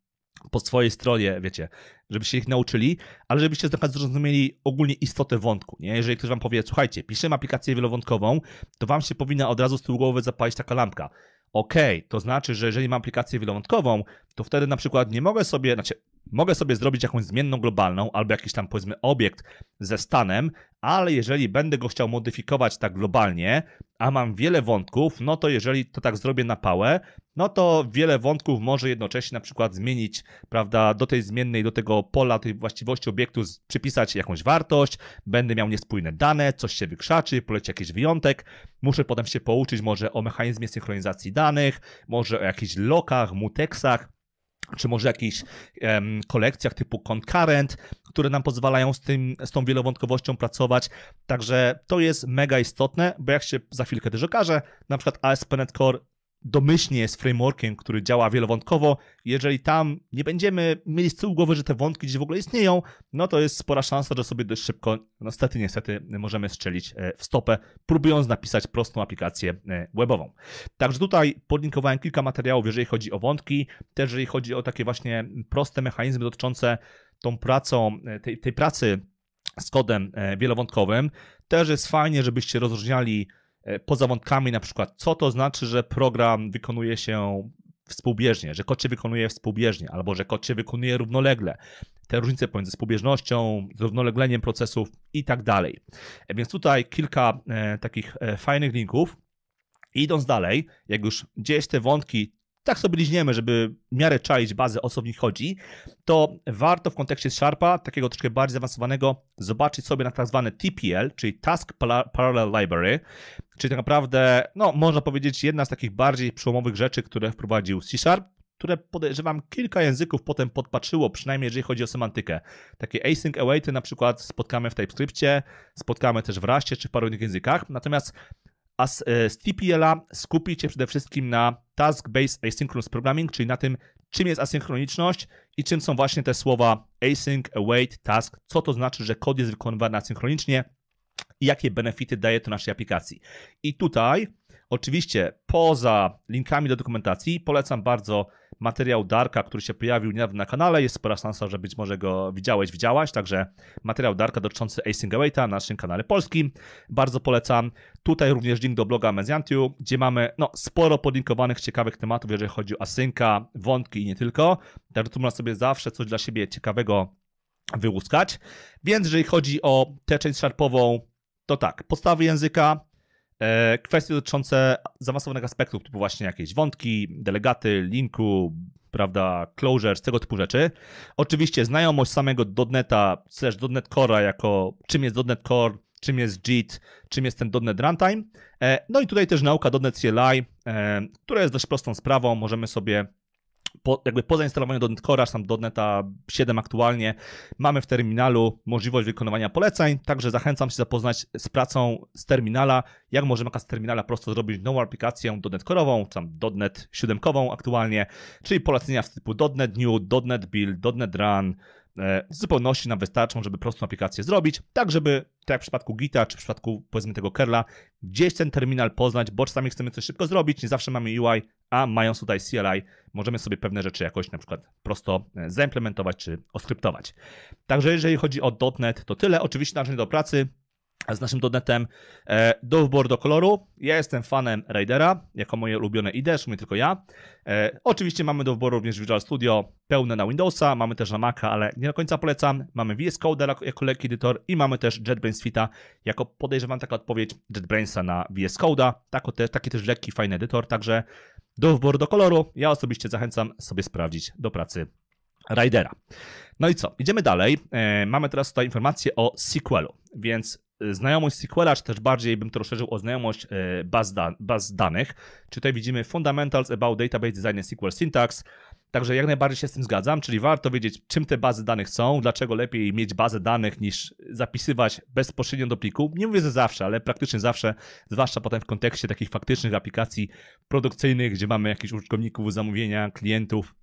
po swojej stronie, wiecie, żebyście ich nauczyli, ale żebyście trochę zrozumieli ogólnie istotę wątku, nie? Jeżeli ktoś wam powie, słuchajcie, piszemy aplikację wielowątkową, to wam się powinna od razu z tyłu głowy zapalić taka lampka. OK, to znaczy, że jeżeli mam aplikację wielowątkową, to wtedy na przykład nie mogę sobie, znaczy Mogę sobie zrobić jakąś zmienną globalną albo jakiś tam powiedzmy obiekt ze stanem, ale jeżeli będę go chciał modyfikować tak globalnie, a mam wiele wątków, no to jeżeli to tak zrobię na pałę, no to wiele wątków może jednocześnie na przykład zmienić, prawda, do tej zmiennej, do tego pola, tej właściwości obiektu przypisać jakąś wartość, będę miał niespójne dane, coś się wykrzaczy, poleci jakiś wyjątek, muszę potem się pouczyć może o mechanizmie synchronizacji danych, może o jakichś lokach, muteksach, czy może jakichś um, kolekcjach typu concurrent, które nam pozwalają z, tym, z tą wielowątkowością pracować. Także to jest mega istotne, bo jak się za chwilkę też okaże, na przykład ASP.NET Core domyślnie jest frameworkiem, który działa wielowątkowo. Jeżeli tam nie będziemy mieli z tyłu głowy, że te wątki gdzieś w ogóle istnieją, no to jest spora szansa, że sobie dość szybko, no niestety, niestety, możemy strzelić e, w stopę, próbując napisać prostą aplikację e, webową. Także tutaj podlinkowałem kilka materiałów, jeżeli chodzi o wątki, też jeżeli chodzi o takie właśnie proste mechanizmy dotyczące tą pracą, e, tej, tej pracy z kodem wielowątkowym. Też jest fajnie, żebyście rozróżniali E, poza wątkami na przykład, co to znaczy, że program wykonuje się współbieżnie, że kod się wykonuje współbieżnie, albo że kod się wykonuje równolegle, te różnice pomiędzy współbieżnością, zrównolegleniem procesów i tak dalej. E, więc tutaj kilka e, takich e, fajnych linków. I idąc dalej, jak już gdzieś te wątki tak sobie liźniemy, żeby w miarę czaić bazę, o co w nich chodzi, to warto w kontekście Sharpa, takiego troszkę bardziej zaawansowanego, zobaczyć sobie na tak zwane TPL, czyli Task Parallel Library. Czyli tak naprawdę, no można powiedzieć, jedna z takich bardziej przełomowych rzeczy, które wprowadził C-Sharp, które podejrzewam kilka języków potem podpatrzyło, przynajmniej jeżeli chodzi o semantykę. Takie async awaity na przykład spotkamy w TypeScriptie, spotkamy też w Rustie czy w paru innych językach, natomiast a e, z, z TPL-a się przede wszystkim na task-based asynchronous programming, czyli na tym, czym jest asynchroniczność i czym są właśnie te słowa async, await, task, co to znaczy, że kod jest wykonywany asynchronicznie, i jakie benefity daje to naszej aplikacji. I tutaj, oczywiście, poza linkami do dokumentacji, polecam bardzo materiał Darka, który się pojawił niedawno na kanale. Jest spora szansa, że być może go widziałeś, widziałaś. Także materiał Darka dotyczący Async Awaita na naszym kanale polskim. Bardzo polecam. Tutaj również link do bloga Mezjantiu, gdzie mamy no, sporo podlinkowanych ciekawych tematów, jeżeli chodzi o asynka, wątki i nie tylko. Także tu można sobie zawsze coś dla siebie ciekawego wyłuskać. Więc jeżeli chodzi o tę część szarpową, to tak, podstawy języka, e, kwestie dotyczące zaawansowanych aspektów, typu właśnie jakieś wątki, delegaty, linku, prawda, closures, tego typu rzeczy. Oczywiście znajomość samego .NETA, slash .NET Core'a jako czym jest .NET Core, czym jest JIT, czym jest ten .NET Runtime. E, no i tutaj też nauka .NET CLI, e, która jest dość prostą sprawą, możemy sobie po, jakby po zainstalowaniu .NET tam .NETa 7 aktualnie, mamy w terminalu możliwość wykonywania poleceń, także zachęcam się zapoznać z pracą z terminala, jak możemy z terminala prosto zrobić nową aplikację .NET Core'ową, czy tam .NET 7 aktualnie, czyli polecenia w typu .NET New, .NET Build, .NET Run, w e, zupełności nam wystarczą, żeby prostą aplikację zrobić, tak żeby, tak jak w przypadku Gita, czy w przypadku powiedzmy tego Kerla, gdzieś ten terminal poznać, bo czasami chcemy coś szybko zrobić, nie zawsze mamy UI, a mając tutaj CLI, możemy sobie pewne rzeczy jakoś na przykład prosto e, zaimplementować czy oskryptować. Także jeżeli chodzi o .NET, to tyle. Oczywiście narzędzie do pracy, z naszym donetem e, do wyboru do koloru. Ja jestem fanem Raidera, jako moje ulubione ID, w tylko ja. E, oczywiście mamy do wyboru również Visual Studio pełne na Windowsa, mamy też na Maca, ale nie do końca polecam. Mamy VS Code jako, jako lekki edytor i mamy też JetBrains Fita, jako podejrzewam taka odpowiedź JetBrainsa na VS Code'a. Te, taki też lekki, fajny edytor, także do wyboru do koloru. Ja osobiście zachęcam sobie sprawdzić do pracy Raidera. No i co? Idziemy dalej. E, mamy teraz tutaj informację o sequelu, więc Y, znajomość SQLa, czy też bardziej bym to rozszerzył o znajomość y, baz, da baz danych. Czy tutaj widzimy fundamentals about database design and SQL syntax. Także jak najbardziej się z tym zgadzam, czyli warto wiedzieć, czym te bazy danych są, dlaczego lepiej mieć bazę danych niż zapisywać bezpośrednio do pliku. Nie mówię, że zawsze, ale praktycznie zawsze, zwłaszcza potem w kontekście takich faktycznych aplikacji produkcyjnych, gdzie mamy jakichś użytkowników, zamówienia, klientów,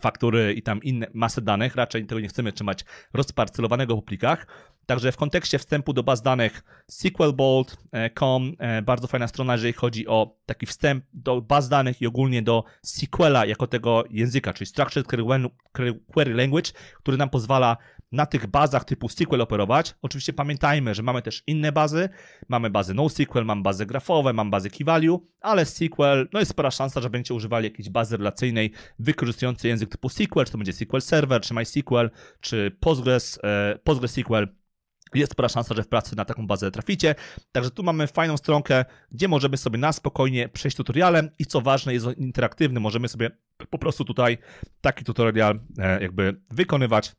faktury i tam inne masę danych, raczej tego nie chcemy trzymać rozparcelowanego w plikach. Także w kontekście wstępu do baz danych SQLbolt.com, e, bardzo fajna strona, jeżeli chodzi o taki wstęp do baz danych i ogólnie do SQLa jako tego języka, czyli Structured Query Language, który nam pozwala na tych bazach typu SQL operować. Oczywiście pamiętajmy, że mamy też inne bazy. Mamy bazy NoSQL, mam bazy grafowe, mam bazy key-value, ale SQL, no jest spora szansa, że będziecie używali jakiejś bazy relacyjnej wykorzystującej język typu SQL, czy to będzie SQL Server, czy MySQL, czy Postgres, e, PostgreSQL. Jest spora szansa, że w pracy na taką bazę traficie. Także tu mamy fajną stronkę, gdzie możemy sobie na spokojnie przejść tutorialem i co ważne, jest on interaktywny. Możemy sobie po prostu tutaj taki tutorial e, jakby wykonywać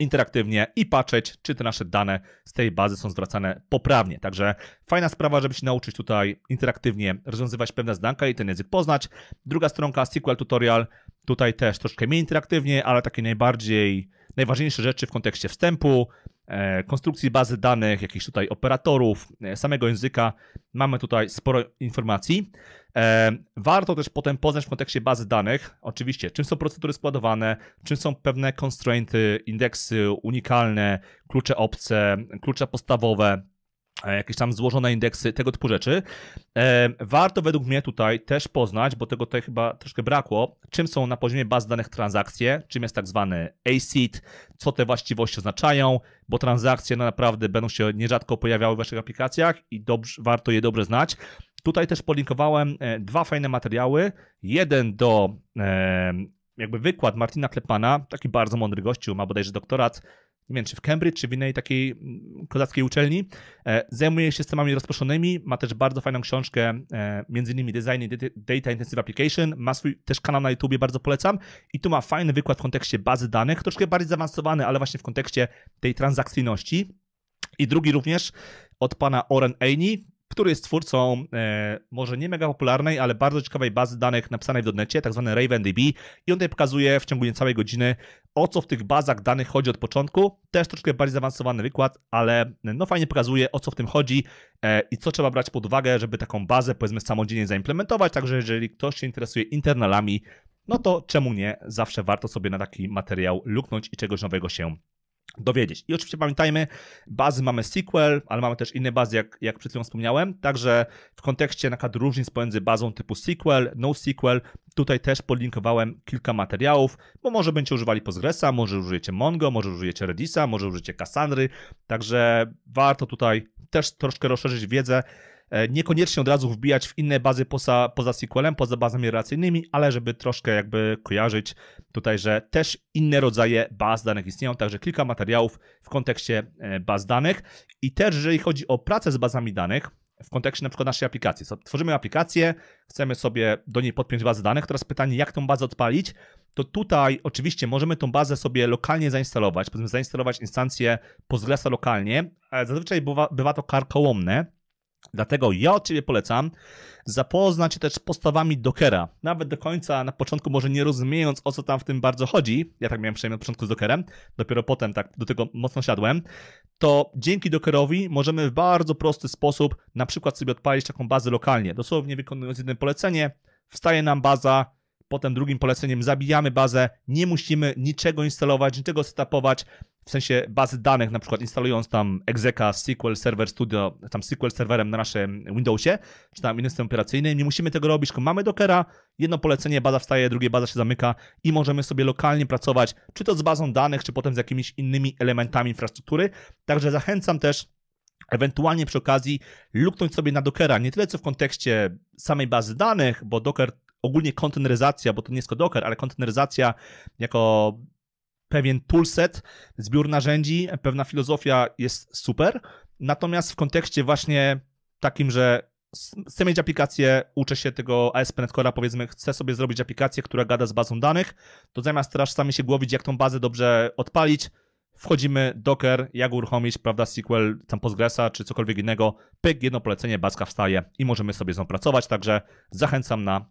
interaktywnie i patrzeć, czy te nasze dane z tej bazy są zwracane poprawnie. Także fajna sprawa, żeby się nauczyć tutaj interaktywnie rozwiązywać pewne zdanka i ten język poznać. Druga stronka SQL Tutorial, tutaj też troszkę mniej interaktywnie, ale takie najbardziej najważniejsze rzeczy w kontekście wstępu, E, konstrukcji bazy danych, jakichś tutaj operatorów, e, samego języka. Mamy tutaj sporo informacji. E, warto też potem poznać w kontekście bazy danych, oczywiście, czym są procedury składowane, czym są pewne constrainty, indeksy unikalne, klucze obce, klucze podstawowe, E, jakieś tam złożone indeksy, tego typu rzeczy. E, warto według mnie tutaj też poznać, bo tego tutaj chyba troszkę brakło, czym są na poziomie baz danych transakcje, czym jest tak zwany ACID, co te właściwości oznaczają, bo transakcje no naprawdę będą się nierzadko pojawiały w waszych aplikacjach i dobrze, warto je dobrze znać. Tutaj też polinkowałem e, dwa fajne materiały. Jeden do jakby wykład Martina Klepana, taki bardzo mądry gościu, ma bodajże doktorat nie wiem, czy w Cambridge, czy w innej takiej mm, kozackiej uczelni. E, zajmuje się temami rozproszonymi, ma też bardzo fajną książkę, e, między innymi Design Data Intensive Application, ma swój też kanał na YouTubie, bardzo polecam. I tu ma fajny wykład w kontekście bazy danych, troszkę bardziej zaawansowany, ale właśnie w kontekście tej transakcyjności. I drugi również od pana Oren Eni, który jest twórcą e, może nie mega popularnej, ale bardzo ciekawej bazy danych napisanej w dotnecie, tak zwane RavenDB i on tutaj pokazuje w ciągu niecałej godziny o co w tych bazach danych chodzi od początku. Też troszkę bardziej zaawansowany wykład, ale e, no fajnie pokazuje o co w tym chodzi e, i co trzeba brać pod uwagę, żeby taką bazę powiedzmy samodzielnie zaimplementować, także jeżeli ktoś się interesuje internalami, no to czemu nie, zawsze warto sobie na taki materiał luknąć i czegoś nowego się dowiedzieć. I oczywiście pamiętajmy, bazy mamy SQL, ale mamy też inne bazy, jak, jak przed chwilą wspomniałem, także w kontekście na przykład różnic pomiędzy bazą typu SQL, NoSQL, tutaj też podlinkowałem kilka materiałów, bo może będziecie używali Postgresa, może użyjecie Mongo, może użyjecie Redisa, może użyjecie Cassandry, także warto tutaj też troszkę rozszerzyć wiedzę, E, niekoniecznie od razu wbijać w inne bazy poza, poza SQL-em, poza bazami relacyjnymi, ale żeby troszkę jakby kojarzyć tutaj, że też inne rodzaje baz danych istnieją, także kilka materiałów w kontekście e, baz danych i też jeżeli chodzi o pracę z bazami danych, w kontekście na przykład naszej aplikacji. So, tworzymy aplikację, chcemy sobie do niej podpiąć bazę danych. Teraz pytanie, jak tą bazę odpalić? To tutaj oczywiście możemy tą bazę sobie lokalnie zainstalować, powiedzmy zainstalować instancję Postgresa lokalnie, ale zazwyczaj bywa, bywa to karkołomne, Dlatego ja od Ciebie polecam zapoznać się też z postawami Dockera. Nawet do końca, na początku może nie rozumiejąc, o co tam w tym bardzo chodzi, ja tak miałem przynajmniej na początku z Dockerem, dopiero potem tak do tego mocno siadłem, to dzięki Dockerowi możemy w bardzo prosty sposób na przykład sobie odpalić taką bazę lokalnie. Dosłownie wykonując jedno polecenie, wstaje nam baza, potem drugim poleceniem zabijamy bazę, nie musimy niczego instalować, niczego setupować, w sensie bazy danych, na przykład instalując tam execa SQL Server Studio, tam SQL Serverem na naszym Windowsie, czy tam innym systemie operacyjnym, nie musimy tego robić, tylko mamy Dockera, jedno polecenie, baza wstaje, drugie baza się zamyka i możemy sobie lokalnie pracować, czy to z bazą danych, czy potem z jakimiś innymi elementami infrastruktury, także zachęcam też Ewentualnie przy okazji luknąć sobie na Dockera, nie tyle co w kontekście samej bazy danych, bo Docker ogólnie konteneryzacja, bo to nie jest tylko Docker, ale konteneryzacja jako pewien toolset, zbiór narzędzi, pewna filozofia jest super. Natomiast w kontekście właśnie takim, że chcę mieć aplikację, uczę się tego ASP.NET Core'a, powiedzmy, chcę sobie zrobić aplikację, która gada z bazą danych, to zamiast teraz sami się głowić, jak tą bazę dobrze odpalić, wchodzimy Docker, jak uruchomić, prawda, SQL, tam Postgresa czy cokolwiek innego, pyk, jedno polecenie, bazka wstaje i możemy sobie z nią pracować, także zachęcam na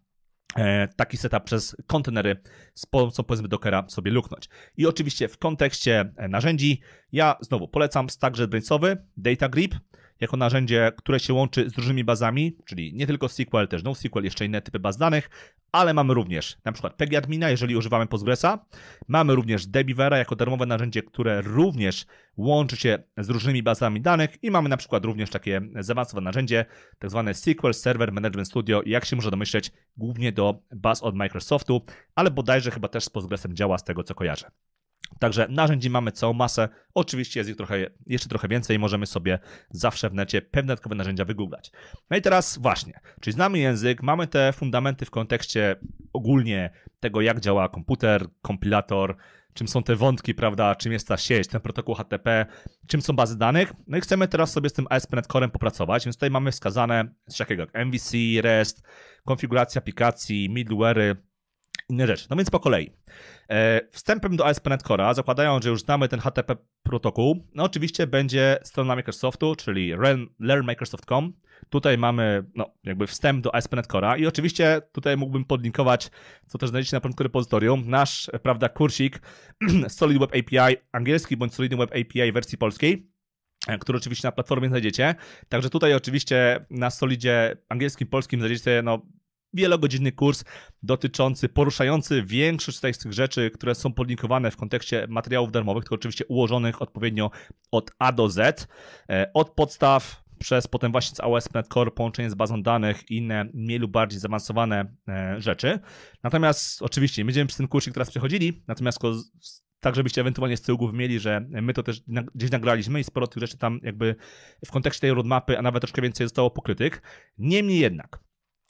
E, taki setup przez kontenery z pomocą powiedzmy Dockera sobie luknąć. I oczywiście w kontekście e, narzędzi ja znowu polecam Stack JetBrainsowy, Data Grip, jako narzędzie, które się łączy z różnymi bazami, czyli nie tylko SQL, też NoSQL, jeszcze inne typy baz danych, ale mamy również na przykład PGAdmina, jeżeli używamy Postgresa, mamy również Debivera jako darmowe narzędzie, które również łączy się z różnymi bazami danych i mamy na przykład również takie zaawansowane narzędzie, tak zwane SQL Server Management Studio, jak się może domyśleć, głównie do baz od Microsoftu, ale bodajże chyba też z Postgresem działa z tego, co kojarzę. Także narzędzi mamy całą masę. Oczywiście jest ich trochę, jeszcze trochę więcej. Możemy sobie zawsze w necie pewne dodatkowe narzędzia wygooglać. No i teraz właśnie, czyli znamy język, mamy te fundamenty w kontekście ogólnie tego, jak działa komputer, kompilator, czym są te wątki, prawda, czym jest ta sieć, ten protokół HTTP, czym są bazy danych. No i chcemy teraz sobie z tym ASP.NET Corem popracować, więc tutaj mamy wskazane z jakiego MVC, REST, konfiguracja aplikacji, middleware, inne rzeczy. No więc po kolei. E, wstępem do ASP.NET Core'a zakładając, że już znamy ten HTTP protokół. No oczywiście będzie strona Microsoftu, czyli learnmicrosoft.com. Tutaj mamy no, jakby wstęp do ASP.NET Core'a i oczywiście tutaj mógłbym podlinkować, co też znajdziecie na początku repozytorium, nasz, e, prawda, kursik *clears throat* Solid Web API angielski bądź Solid Web API wersji polskiej e, który oczywiście na platformie znajdziecie. Także tutaj oczywiście na solidzie angielskim, polskim znajdziecie no, wielogodzinny kurs dotyczący, poruszający większość z tych rzeczy, które są podlinkowane w kontekście materiałów darmowych, tylko oczywiście ułożonych odpowiednio od A do Z, e, od podstaw przez potem właśnie z AOS.NET Core, połączenie z bazą danych i inne mniej lub bardziej zaawansowane e, rzeczy. Natomiast oczywiście będziemy przez ten kursik teraz przechodzili, natomiast tak żebyście ewentualnie z tyłu głowy mieli, że my to też gdzieś nagraliśmy i sporo tych rzeczy tam jakby w kontekście tej roadmapy, a nawet troszkę więcej zostało pokrytych. Niemniej jednak,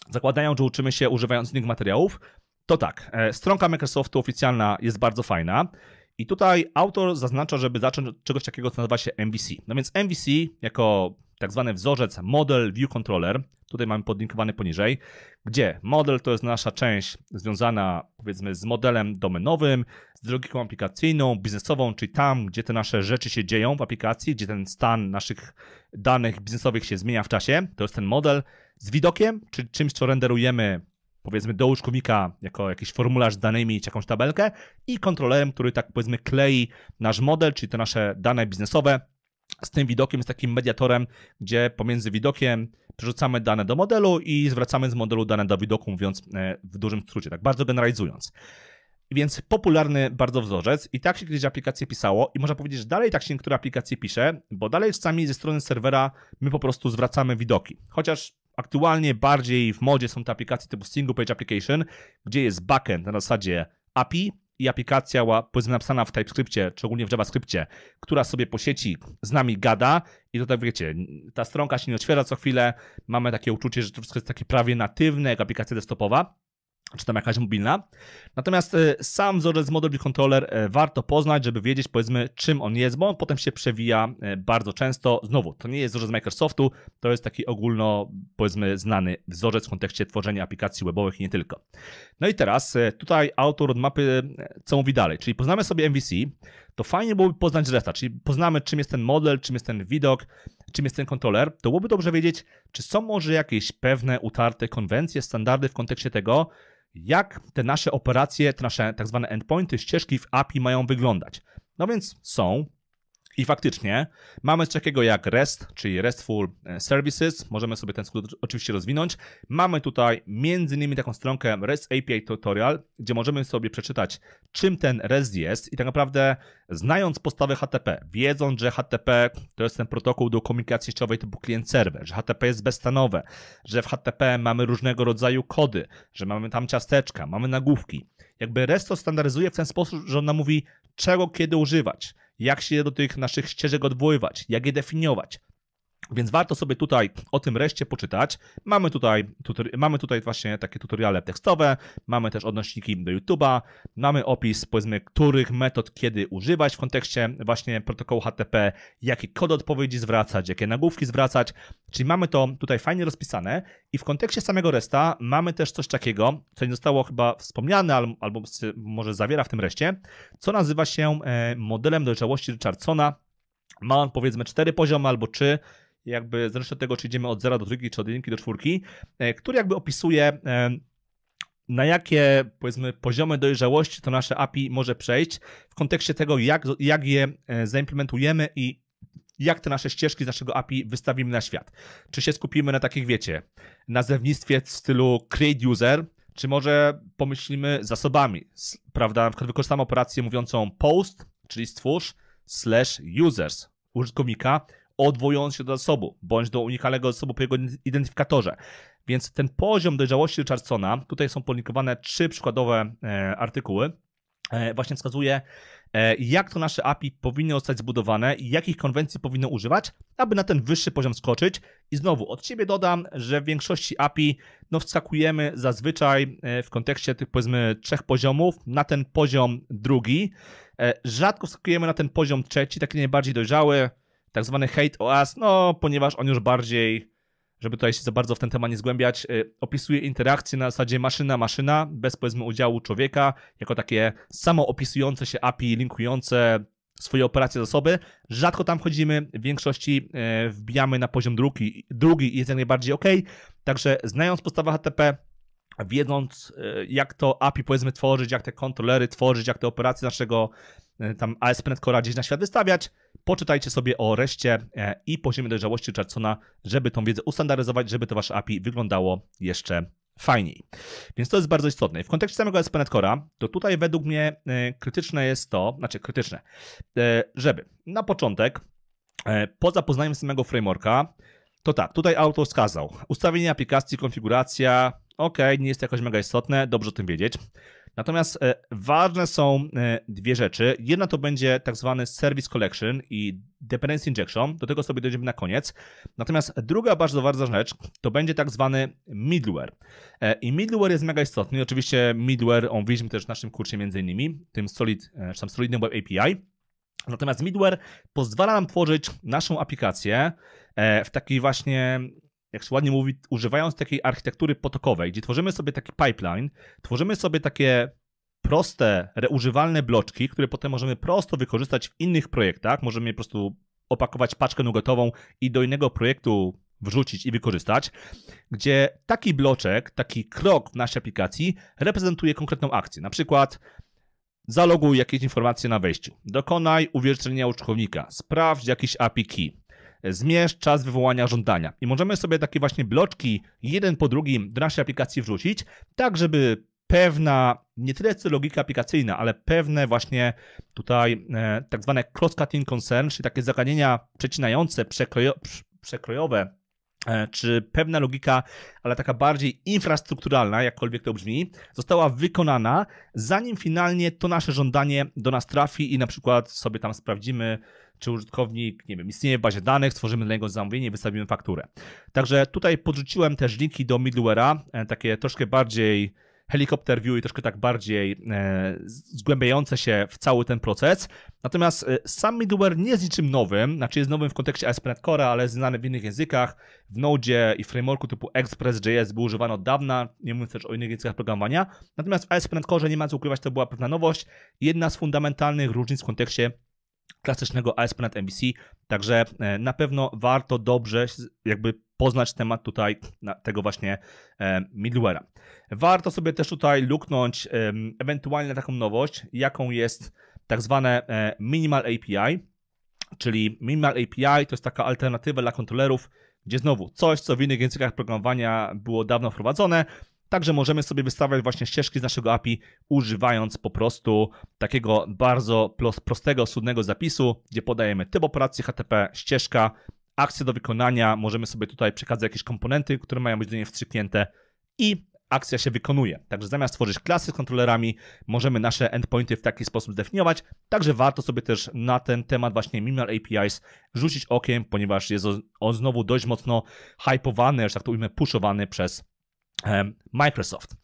zakładają, że uczymy się używając innych materiałów, to tak, e, stronka Microsoftu oficjalna jest bardzo fajna. I tutaj autor zaznacza, żeby zacząć od czegoś takiego, co nazywa się MVC. No więc MVC, jako tak zwany wzorzec model view controller, tutaj mamy podlinkowany poniżej, gdzie model to jest nasza część związana powiedzmy z modelem domenowym, z logiką aplikacyjną, biznesową, czyli tam, gdzie te nasze rzeczy się dzieją w aplikacji, gdzie ten stan naszych danych biznesowych się zmienia w czasie, to jest ten model z widokiem, czy czymś, co renderujemy powiedzmy do użytkownika jako jakiś formularz z danymi czy jakąś tabelkę i kontrolerem, który tak powiedzmy klei nasz model, czyli te nasze dane biznesowe z tym widokiem, z takim mediatorem, gdzie pomiędzy widokiem przerzucamy dane do modelu i zwracamy z modelu dane do widoku, mówiąc e, w dużym skrócie, tak bardzo generalizując. Więc popularny bardzo wzorzec i tak się kiedyś aplikacje pisało i można powiedzieć, że dalej tak się niektóre aplikacje pisze, bo dalej sami ze strony serwera my po prostu zwracamy widoki. Chociaż Aktualnie bardziej w modzie są te aplikacje typu single page application, gdzie jest backend na zasadzie API i aplikacja powiedzmy napisana w TypeScriptie, szczególnie w JavaScriptie, która sobie po sieci z nami gada i to tak wiecie, ta stronka się nie odświeża co chwilę, mamy takie uczucie, że to wszystko jest takie prawie natywne jak aplikacja desktopowa czy tam jakaś mobilna. Natomiast y, sam wzorzec Model Build Controller y, warto poznać, żeby wiedzieć powiedzmy czym on jest, bo on potem się przewija y, bardzo często. Znowu, to nie jest wzorzec Microsoftu, to jest taki ogólno powiedzmy znany wzorzec w kontekście tworzenia aplikacji webowych i nie tylko. No i teraz tutaj autor od mapy co mówi dalej, czyli poznamy sobie MVC, to fajnie byłoby poznać reszta, czyli poznamy czym jest ten model, czym jest ten widok, czym jest ten kontroler, to byłoby dobrze wiedzieć, czy są może jakieś pewne utarte konwencje, standardy w kontekście tego, jak te nasze operacje, te nasze tak zwane endpointy, ścieżki w API mają wyglądać. No więc są i faktycznie mamy coś takiego jak REST, czyli RESTful e, Services. Możemy sobie ten skrót oczywiście rozwinąć. Mamy tutaj między innymi taką stronkę REST API Tutorial, gdzie możemy sobie przeczytać, czym ten REST jest i tak naprawdę znając postawy HTTP, wiedząc, że HTTP to jest ten protokół do komunikacji sieciowej typu klient-serwer, że HTTP jest bezstanowe, że w HTTP mamy różnego rodzaju kody, że mamy tam ciasteczka, mamy nagłówki. Jakby REST to standaryzuje w ten sposób, że ona mówi, czego kiedy używać jak się do tych naszych ścieżek odwoływać, jak je definiować, więc warto sobie tutaj o tym reszcie poczytać. Mamy tutaj, tutor, mamy tutaj właśnie takie tutoriale tekstowe, mamy też odnośniki do YouTube'a, mamy opis powiedzmy, których metod kiedy używać w kontekście właśnie protokołu HTTP, jaki kod odpowiedzi zwracać, jakie nagłówki zwracać. Czyli mamy to tutaj fajnie rozpisane i w kontekście samego resta mamy też coś takiego, co nie zostało chyba wspomniane albo, albo może zawiera w tym reszcie, co nazywa się e, modelem dojrzałości Richardsona. Ma on powiedzmy cztery poziomy albo trzy jakby zależnie od tego, czy idziemy od 0 do 2, czy od 1 do 4, e, który jakby opisuje e, na jakie powiedzmy poziomy dojrzałości to nasze API może przejść w kontekście tego, jak, jak je e, zaimplementujemy i jak te nasze ścieżki z naszego API wystawimy na świat. Czy się skupimy na takich, wiecie, nazewnictwie w stylu create user, czy może pomyślimy zasobami, prawda? Na przykład wykorzystamy operację mówiącą post, czyli stwórz, slash users użytkownika odwołując się do zasobu, bądź do unikalnego zasobu po jego identyfikatorze. Więc ten poziom dojrzałości Richardsona, tutaj są polikowane trzy przykładowe e, artykuły, e, właśnie wskazuje, e, jak to nasze API powinno zostać zbudowane i jakich konwencji powinno używać, aby na ten wyższy poziom skoczyć. I znowu od siebie dodam, że w większości API no, wskakujemy zazwyczaj w kontekście tych powiedzmy trzech poziomów na ten poziom drugi. Rzadko wskakujemy na ten poziom trzeci, taki najbardziej dojrzały, tak zwany hate OAS, no ponieważ on już bardziej, żeby tutaj się za bardzo w ten temat nie zgłębiać, y, opisuje interakcje na zasadzie maszyna-maszyna, bez powiedzmy udziału człowieka, jako takie samo opisujące się API, linkujące swoje operacje zasoby. Rzadko tam chodzimy, w większości y, wbijamy na poziom drugi, drugi i jest jak najbardziej ok. Także znając podstawę HTTP, wiedząc y, jak to API powiedzmy tworzyć, jak te kontrolery tworzyć, jak te operacje naszego tam ASP.NET Core gdzieś na świat wystawiać, Poczytajcie sobie o reszcie e, i poziomie dojrzałości Richardsona, żeby tą wiedzę ustandaryzować, żeby to wasze API wyglądało jeszcze fajniej. Więc to jest bardzo istotne. I w kontekście samego SPNet Core'a, to tutaj według mnie e, krytyczne jest to, znaczy krytyczne, e, żeby na początek, po zapoznaniu z samego frameworka, to tak, tutaj autor wskazał, ustawienie aplikacji, konfiguracja, ok, nie jest to jakoś mega istotne, dobrze o tym wiedzieć. Natomiast e, ważne są e, dwie rzeczy. Jedna to będzie tak zwany service collection i dependency injection. Do tego sobie dojdziemy na koniec. Natomiast druga bardzo ważna rzecz to będzie tak zwany middleware. E, I middleware jest mega istotny. Oczywiście middleware on widzimy też w naszym kursie między innymi, tym solid, czy tam solidnym web API. Natomiast middleware pozwala nam tworzyć naszą aplikację w taki właśnie jak się ładnie mówi, używając takiej architektury potokowej, gdzie tworzymy sobie taki pipeline, tworzymy sobie takie proste, reużywalne bloczki, które potem możemy prosto wykorzystać w innych projektach. Możemy je po prostu opakować paczkę nugatową i do innego projektu wrzucić i wykorzystać, gdzie taki bloczek, taki krok w naszej aplikacji reprezentuje konkretną akcję. Na przykład zaloguj jakieś informacje na wejściu, dokonaj uwierzytelnienia użytkownika, sprawdź jakiś API key, zmierz czas wywołania żądania. I możemy sobie takie właśnie bloczki jeden po drugim do naszej aplikacji wrzucić, tak żeby pewna, nie tyle co logika aplikacyjna, ale pewne właśnie tutaj e, tak zwane cross-cutting concerns, czyli takie zagadnienia przecinające, przekrojo, przekrojowe, e, czy pewna logika, ale taka bardziej infrastrukturalna, jakkolwiek to brzmi, została wykonana, zanim finalnie to nasze żądanie do nas trafi i na przykład sobie tam sprawdzimy, czy użytkownik, nie wiem, istnieje w bazie danych, stworzymy dla niego zamówienie, wystawimy fakturę. Także tutaj podrzuciłem też linki do middlewarea, e, takie troszkę bardziej helikopter view i troszkę tak bardziej e, zgłębiające się w cały ten proces. Natomiast e, sam middleware nie jest niczym nowym, znaczy jest nowym w kontekście ASP.NET Core, ale znany w innych językach. W Node i frameworku typu Express.js był używany od dawna, nie mówiąc też o innych językach programowania. Natomiast w ASP.NET Core nie ma co ukrywać, to była pewna nowość. Jedna z fundamentalnych różnic w kontekście klasycznego ASP nad MVC, także e, na pewno warto dobrze jakby poznać temat tutaj tego właśnie e, middlewarea. Warto sobie też tutaj luknąć ewentualnie taką nowość, jaką jest tak zwane e, minimal API, czyli minimal API to jest taka alternatywa dla kontrolerów, gdzie znowu coś, co w innych językach programowania było dawno wprowadzone, Także możemy sobie wystawiać właśnie ścieżki z naszego API, używając po prostu takiego bardzo prostego, sudnego zapisu, gdzie podajemy typ operacji HTTP, ścieżka, akcję do wykonania, możemy sobie tutaj przekazać jakieś komponenty, które mają być do niej wstrzyknięte i akcja się wykonuje. Także zamiast tworzyć klasy z kontrolerami, możemy nasze endpointy w taki sposób zdefiniować. Także warto sobie też na ten temat właśnie Minimal APIs rzucić okiem, ponieważ jest on znowu dość mocno hypowany, że tak to ujmę, pushowany przez Microsoft.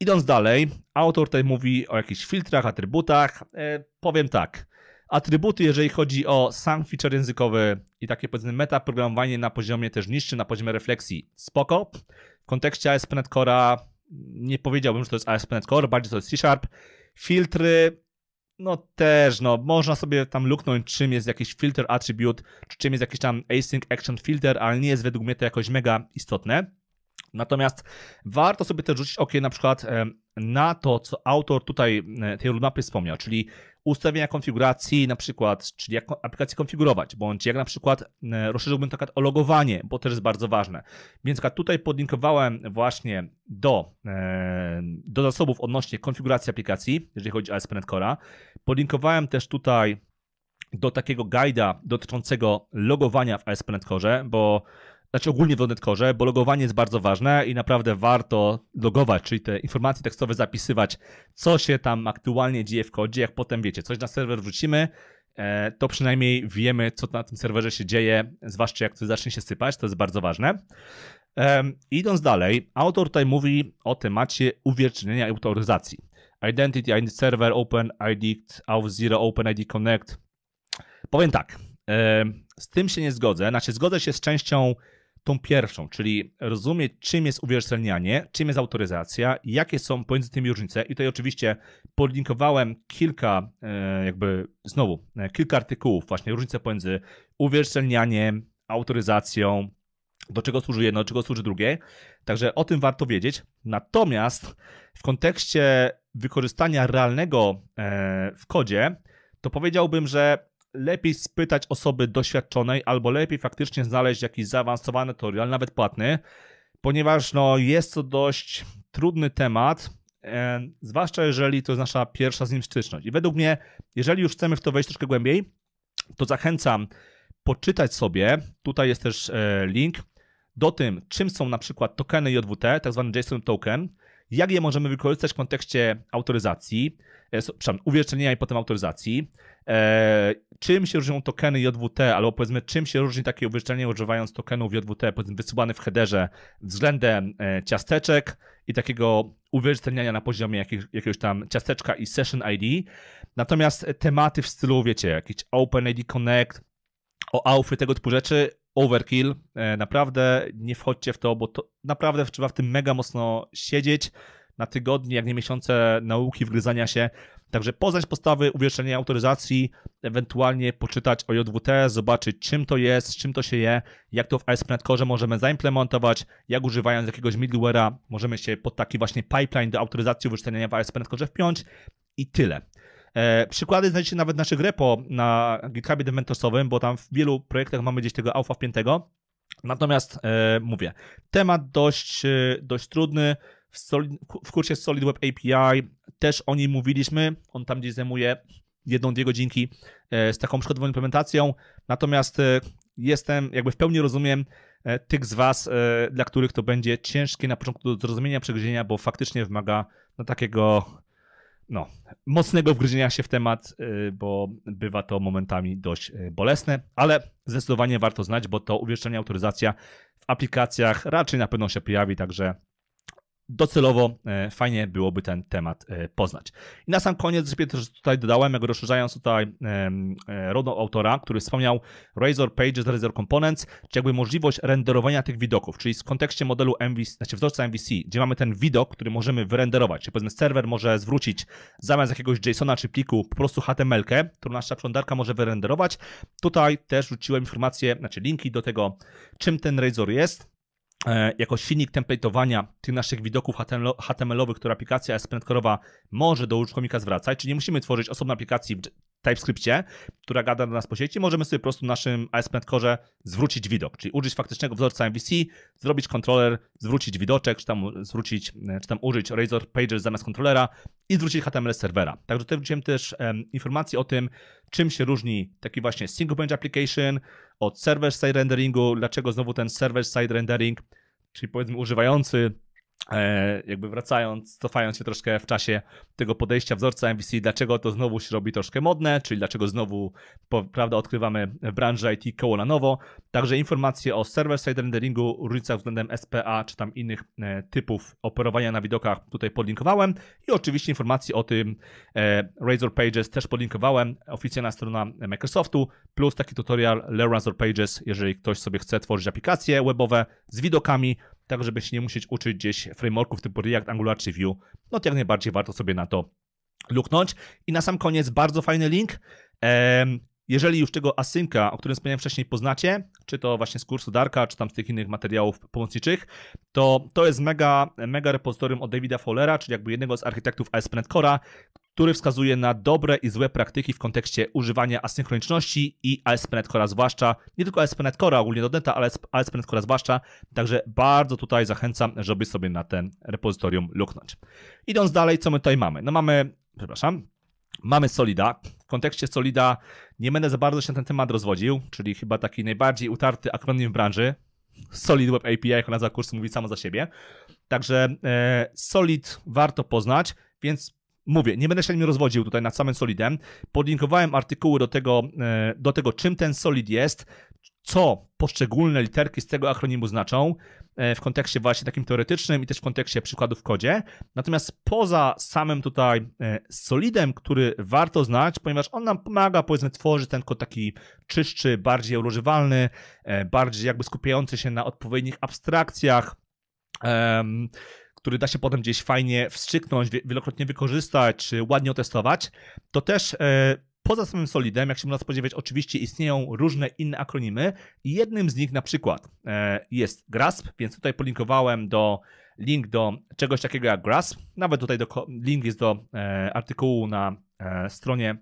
Idąc dalej, autor tutaj mówi o jakichś filtrach, atrybutach. E, powiem tak. Atrybuty, jeżeli chodzi o sam feature językowy i takie powiedzmy metaprogramowanie na poziomie też niższym, na poziomie refleksji, spoko. W kontekście ASP.NET Core'a nie powiedziałbym, że to jest ASP.NET Core, bardziej to jest C-Sharp. Filtry, no też, no można sobie tam luknąć, czym jest jakiś filter attribute, czy czym jest jakiś tam async action filter, ale nie jest według mnie to jakoś mega istotne. Natomiast warto sobie też rzucić okiem na przykład e, na to, co autor tutaj e, tej roadmapy wspomniał, czyli ustawienia konfiguracji na przykład, czyli jak aplikację konfigurować, bądź jak na przykład e, rozszerzyłbym to o logowanie, bo też jest bardzo ważne. Więc tutaj podlinkowałem właśnie do, do zasobów odnośnie konfiguracji aplikacji, jeżeli chodzi o ASP.NET Core. Podlinkowałem też tutaj do takiego guida dotyczącego logowania w ASP.NET Core, bo znaczy ogólnie w .NET bo logowanie jest bardzo ważne i naprawdę warto logować, czyli te informacje tekstowe zapisywać, co się tam aktualnie dzieje w kodzie, jak potem wiecie, coś na serwer wrzucimy, e, to przynajmniej wiemy, co na tym serwerze się dzieje, zwłaszcza jak to zacznie się sypać, to jest bardzo ważne. idąc dalej, autor tutaj mówi o temacie uwierzytelnienia i autoryzacji. Identity ID Server, Open ID, auth zero Open ID Connect. Powiem tak, z tym się nie zgodzę, znaczy zgodzę się z częścią tą pierwszą, czyli rozumieć, czym jest uwierzytelnianie, czym jest autoryzacja, jakie są pomiędzy tymi różnice. I tutaj oczywiście podlinkowałem kilka, e, jakby znowu, e, kilka artykułów, właśnie różnice pomiędzy uwierzytelnianiem, autoryzacją, do czego służy jedno, do czego służy drugie. Także o tym warto wiedzieć. Natomiast w kontekście wykorzystania realnego e, w kodzie, to powiedziałbym, że lepiej spytać osoby doświadczonej, albo lepiej faktycznie znaleźć jakiś zaawansowany tutorial, nawet płatny, ponieważ no, jest to dość trudny temat, e, zwłaszcza jeżeli to jest nasza pierwsza z nim styczność. I według mnie, jeżeli już chcemy w to wejść troszkę głębiej, to zachęcam poczytać sobie, tutaj jest też e, link, do tym, czym są na przykład tokeny JWT, tak zwany JSON token, jak je możemy wykorzystać w kontekście autoryzacji, E, przepraszam, i potem autoryzacji. E, czym się różnią tokeny JWT, albo powiedzmy, czym się różni takie uwierzytelnienie używając tokenów JWT, powiedzmy, wysyłane w headerze względem e, ciasteczek i takiego uwierzytelniania na poziomie jakich, jakiegoś tam ciasteczka i session ID. Natomiast tematy w stylu, wiecie, jakiś OpenID Connect, o alfy, tego typu rzeczy, overkill, e, naprawdę nie wchodźcie w to, bo to naprawdę trzeba w tym mega mocno siedzieć, na tygodnie, jak nie miesiące nauki, wgryzania się. Także poznać podstawy uwiecznienia autoryzacji, ewentualnie poczytać o JWT, zobaczyć czym to jest, z czym to się je, jak to w ASP.NET Core możemy zaimplementować, jak używając jakiegoś middleware'a możemy się pod taki właśnie pipeline do autoryzacji uwiecznienia w ASP.NET Core wpiąć i tyle. E, przykłady znajdziecie nawet w naszych repo na GitHubie Dementosowym, bo tam w wielu projektach mamy gdzieś tego alfa wpiętego. Natomiast e, mówię, temat dość, e, dość trudny, w, solid, w kursie Solid Web API też o nim mówiliśmy. On tam gdzieś zajmuje jedną, dwie godzinki e, z taką przykładową implementacją. Natomiast e, jestem, jakby w pełni rozumiem e, tych z Was, dla których to będzie ciężkie na początku do zrozumienia, przegryzienia, bo faktycznie wymaga no, takiego no, mocnego wgryzienia się w temat, bo bywa to momentami dość bolesne, ale zdecydowanie warto znać, bo to uwieszczenie, autoryzacja w aplikacjach raczej na pewno się pojawi, także docelowo e, fajnie byłoby ten temat e, poznać. I na sam koniec sobie też tutaj dodałem, jak rozszerzając tutaj e, RODO autora, który wspomniał Razor Pages, Razor Components, czy jakby możliwość renderowania tych widoków, czyli w kontekście modelu MVC, znaczy wzorca MVC, gdzie mamy ten widok, który możemy wyrenderować, czyli powiedzmy serwer może zwrócić zamiast jakiegoś JSONa czy pliku po prostu html którą nasza przeglądarka może wyrenderować. Tutaj też rzuciłem informacje, znaczy linki do tego, czym ten Razor jest, E, jako silnik templatowania tych naszych widoków HTML-owych, które aplikacja jest prędkorowa może do użytkownika zwracać, czyli nie musimy tworzyć osobnej aplikacji TypeScriptie, która gada do nas po sieci, możemy sobie po prostu naszym ASP.NET Core zwrócić widok, czyli użyć faktycznego wzorca MVC, zrobić kontroler, zwrócić widoczek, czy tam, zwrócić, e, czy tam użyć Razor Pages zamiast kontrolera i zwrócić HTML serwera. Także tutaj wrzuciłem też um, informacje o tym, czym się różni taki właśnie single page application od server-side renderingu, dlaczego znowu ten server-side rendering, czyli powiedzmy używający E, jakby wracając, cofając się troszkę w czasie tego podejścia wzorca MVC, dlaczego to znowu się robi troszkę modne, czyli dlaczego znowu, prawda, odkrywamy branżę IT koło na nowo, także informacje o server-side renderingu, różnicach względem SPA, czy tam innych e, typów operowania na widokach tutaj podlinkowałem i oczywiście informacje o tym e, Razor Pages też podlinkowałem, oficjalna strona Microsoftu, plus taki tutorial Learn Razor Pages, jeżeli ktoś sobie chce tworzyć aplikacje webowe z widokami, tak żeby się nie musieć uczyć gdzieś frameworków typu React, Angular czy Vue, no to jak najbardziej warto sobie na to luknąć. I na sam koniec bardzo fajny link. Jeżeli już tego asynka, o którym wspomniałem wcześniej, poznacie, czy to właśnie z kursu Darka, czy tam z tych innych materiałów pomocniczych, to to jest mega, mega repozytorium od Davida Fowlera, czyli jakby jednego z architektów ASP.NET Core'a, który wskazuje na dobre i złe praktyki w kontekście używania asynchroniczności i ASP.NET Core'a zwłaszcza, nie tylko ASP.NET Core'a ogólnie do ale ASP.NET Core'a zwłaszcza, także bardzo tutaj zachęcam, żeby sobie na ten repozytorium luknąć. Idąc dalej, co my tutaj mamy? No mamy, przepraszam, mamy Solida. W kontekście Solida nie będę za bardzo się na ten temat rozwodził, czyli chyba taki najbardziej utarty akronim w branży, Solid Web API, jako nazwa kursu mówi samo za siebie. Także e, Solid warto poznać, więc Mówię, nie będę się nim rozwodził tutaj nad samym Solidem. Podlinkowałem artykuły do tego, e, do tego czym ten Solid jest, co poszczególne literki z tego akronimu znaczą e, w kontekście właśnie takim teoretycznym i też w kontekście przykładów w kodzie. Natomiast poza samym tutaj e, solidem, który warto znać, ponieważ on nam pomaga, powiedzmy, tworzyć ten kod taki czystszy, bardziej używalny, bardziej jakby skupiający się na odpowiednich abstrakcjach, który da się potem gdzieś fajnie wstrzyknąć, wielokrotnie wykorzystać, czy ładnie otestować, to też e, poza samym Solidem, jak się można spodziewać, oczywiście istnieją różne inne akronimy i jednym z nich na przykład e, jest GRASP, więc tutaj polinkowałem do link do czegoś takiego jak GRASP, nawet tutaj do, link jest do e, artykułu na stronie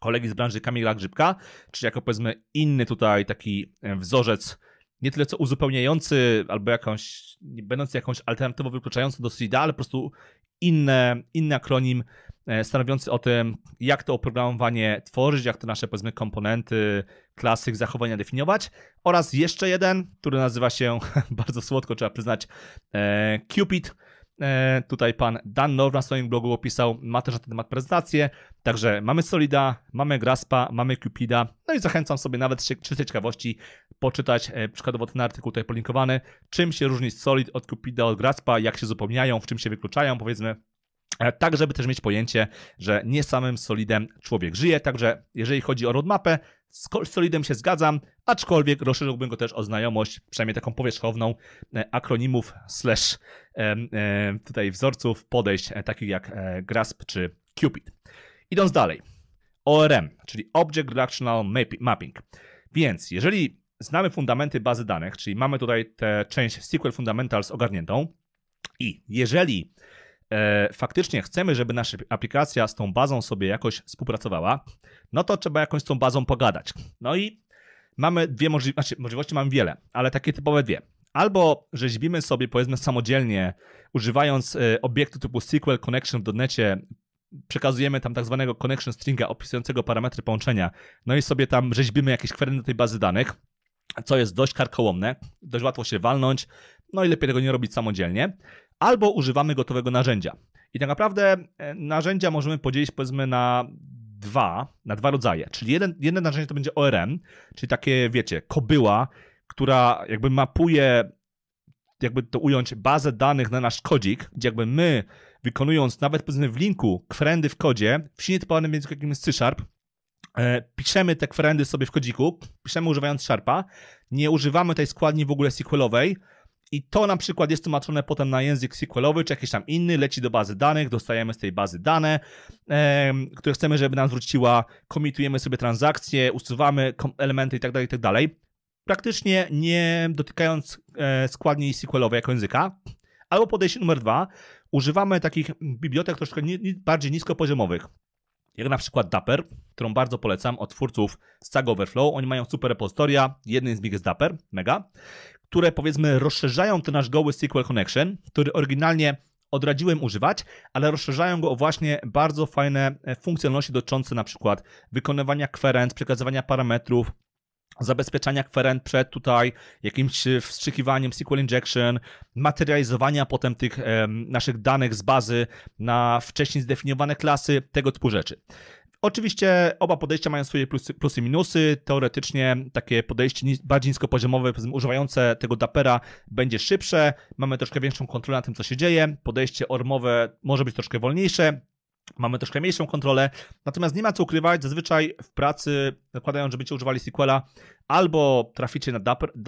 kolegi z branży Kamila Grzybka, czy jako powiedzmy inny tutaj taki wzorzec nie tyle co uzupełniający, albo jakąś, będąc jakąś alternatywą wykluczającą do SIDA, ale po prostu inne, inny akronim e, stanowiący o tym, jak to oprogramowanie tworzyć, jak to nasze powiedzmy komponenty, klasy, zachowania definiować. Oraz jeszcze jeden, który nazywa się *laughs* bardzo słodko, trzeba przyznać, e, Cupid E, tutaj pan Dan Nor na swoim blogu opisał, ma też na ten temat prezentację. Także mamy Solida, mamy Graspa, mamy Cupida. No i zachęcam sobie nawet się, czystej ciekawości poczytać e, przykładowo ten artykuł tutaj polinkowany. Czym się różni Solid od Cupida, od Graspa, jak się zupełniają, w czym się wykluczają powiedzmy. E, tak, żeby też mieć pojęcie, że nie samym solidem człowiek żyje. Także jeżeli chodzi o roadmapę, z solidem się zgadzam, aczkolwiek rozszerzyłbym go też o znajomość, przynajmniej taką powierzchowną, akronimów slash E, tutaj wzorców podejść e, takich jak e, Grasp czy Cupid. Idąc dalej, ORM, czyli Object Relational Mapping. Więc jeżeli znamy fundamenty bazy danych, czyli mamy tutaj tę część SQL Fundamentals ogarniętą i jeżeli e, faktycznie chcemy, żeby nasza aplikacja z tą bazą sobie jakoś współpracowała, no to trzeba jakoś z tą bazą pogadać. No i mamy dwie możliwości, znaczy możliwości mamy wiele, ale takie typowe dwie albo rzeźbimy sobie, powiedzmy, samodzielnie, używając e, obiektu typu SQL connection w dotnecie, przekazujemy tam tak zwanego connection stringa opisującego parametry połączenia, no i sobie tam rzeźbimy jakieś kwerendy do tej bazy danych, co jest dość karkołomne, dość łatwo się walnąć, no i lepiej tego nie robić samodzielnie, albo używamy gotowego narzędzia. I tak naprawdę e, narzędzia możemy podzielić powiedzmy na dwa, na dwa rodzaje. Czyli jeden, jedno narzędzie to będzie ORM, czyli takie, wiecie, kobyła, która jakby mapuje, jakby to ująć, bazę danych na nasz kodzik, gdzie jakby my, wykonując nawet powiedzmy w linku kwerendy w kodzie, w typowanym języku jakim jest C-Sharp, e, piszemy te kwerendy sobie w kodziku, piszemy używając Sharpa, nie używamy tej składni w ogóle SQLowej i to na przykład jest tłumaczone potem na język SQLowy czy jakiś tam inny, leci do bazy danych, dostajemy z tej bazy dane, e, które chcemy, żeby nam zwróciła, komitujemy sobie transakcje, usuwamy elementy itd., tak itd. Tak praktycznie nie dotykając e, składni SQLowej jako języka. Albo podejście numer dwa, używamy takich bibliotek troszkę ni bardziej niskopoziomowych, jak na przykład Dapper, którą bardzo polecam od twórców Stack Overflow. Oni mają super repozytoria, jednym z nich jest Dapper, mega, które powiedzmy rozszerzają ten nasz goły SQL Connection, który oryginalnie odradziłem używać, ale rozszerzają go o właśnie bardzo fajne e, funkcjonalności dotyczące na przykład wykonywania kwerent, przekazywania parametrów, zabezpieczania kwerent przed tutaj jakimś e, wstrzykiwaniem SQL injection, materializowania potem tych naszych danych z bazy na wcześniej zdefiniowane klasy, tego typu rzeczy. Oczywiście oba podejścia mają swoje plusy, plusy minusy. Teoretycznie takie podejście bardziej niskopoziomowe, używające tego dapera, będzie szybsze. Mamy troszkę większą kontrolę nad tym, co się dzieje. Podejście ormowe może być troszkę wolniejsze. Mamy troszkę mniejszą kontrolę, natomiast nie ma co ukrywać, zazwyczaj w pracy zakładając, że będziecie używali SQLa, albo traficie na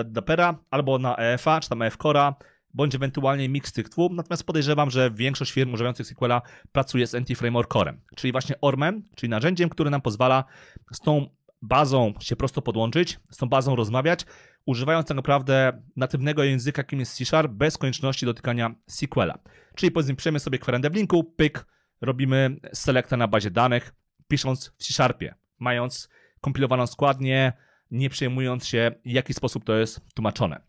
Dapera, albo na EFA, czy tam EF-Cora, bądź ewentualnie miks tych dwóch, natomiast podejrzewam, że większość firm używających SQLa pracuje z anti-framework corem, czyli właśnie ORMem, czyli narzędziem, które nam pozwala z tą bazą się prosto podłączyć, z tą bazą rozmawiać, używając tak naprawdę natywnego języka, jakim jest C-Sharp, bez konieczności dotykania SQLa. Czyli powiedzmy, piszemy sobie kwerendę w linku, pyk, robimy selekta na bazie danych, pisząc w C-Sharpie, mając kompilowaną składnię, nie przejmując się, w jaki sposób to jest tłumaczone.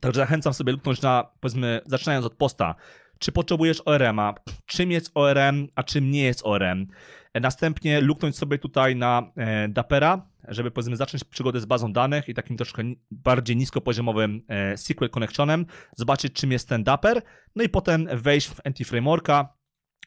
Także zachęcam sobie luknąć na, powiedzmy, zaczynając od posta, czy potrzebujesz ORM-a, czym jest ORM, a czym nie jest ORM. Następnie luknąć sobie tutaj na e, Dapera, żeby powiedzmy zacząć przygodę z bazą danych i takim troszkę bardziej niskopoziomowym e, SQL Connectionem, zobaczyć czym jest ten Dapper, no i potem wejść w NT Frameworka,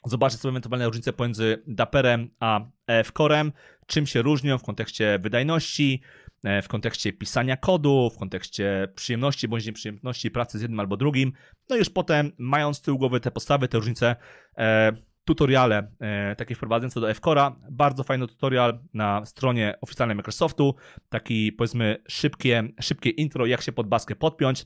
zobaczyć sobie ewentualne różnice pomiędzy Dapperem a EF-Corem, czym się różnią w kontekście wydajności, e, w kontekście pisania kodu, w kontekście przyjemności bądź nieprzyjemności pracy z jednym albo drugim. No i już potem, mając z tyłu głowy te podstawy, te różnice, e, tutoriale e, takie wprowadzające do F-Cora. Bardzo fajny tutorial na stronie oficjalnej Microsoftu. Taki, powiedzmy, szybkie, szybkie intro, jak się pod baskę podpiąć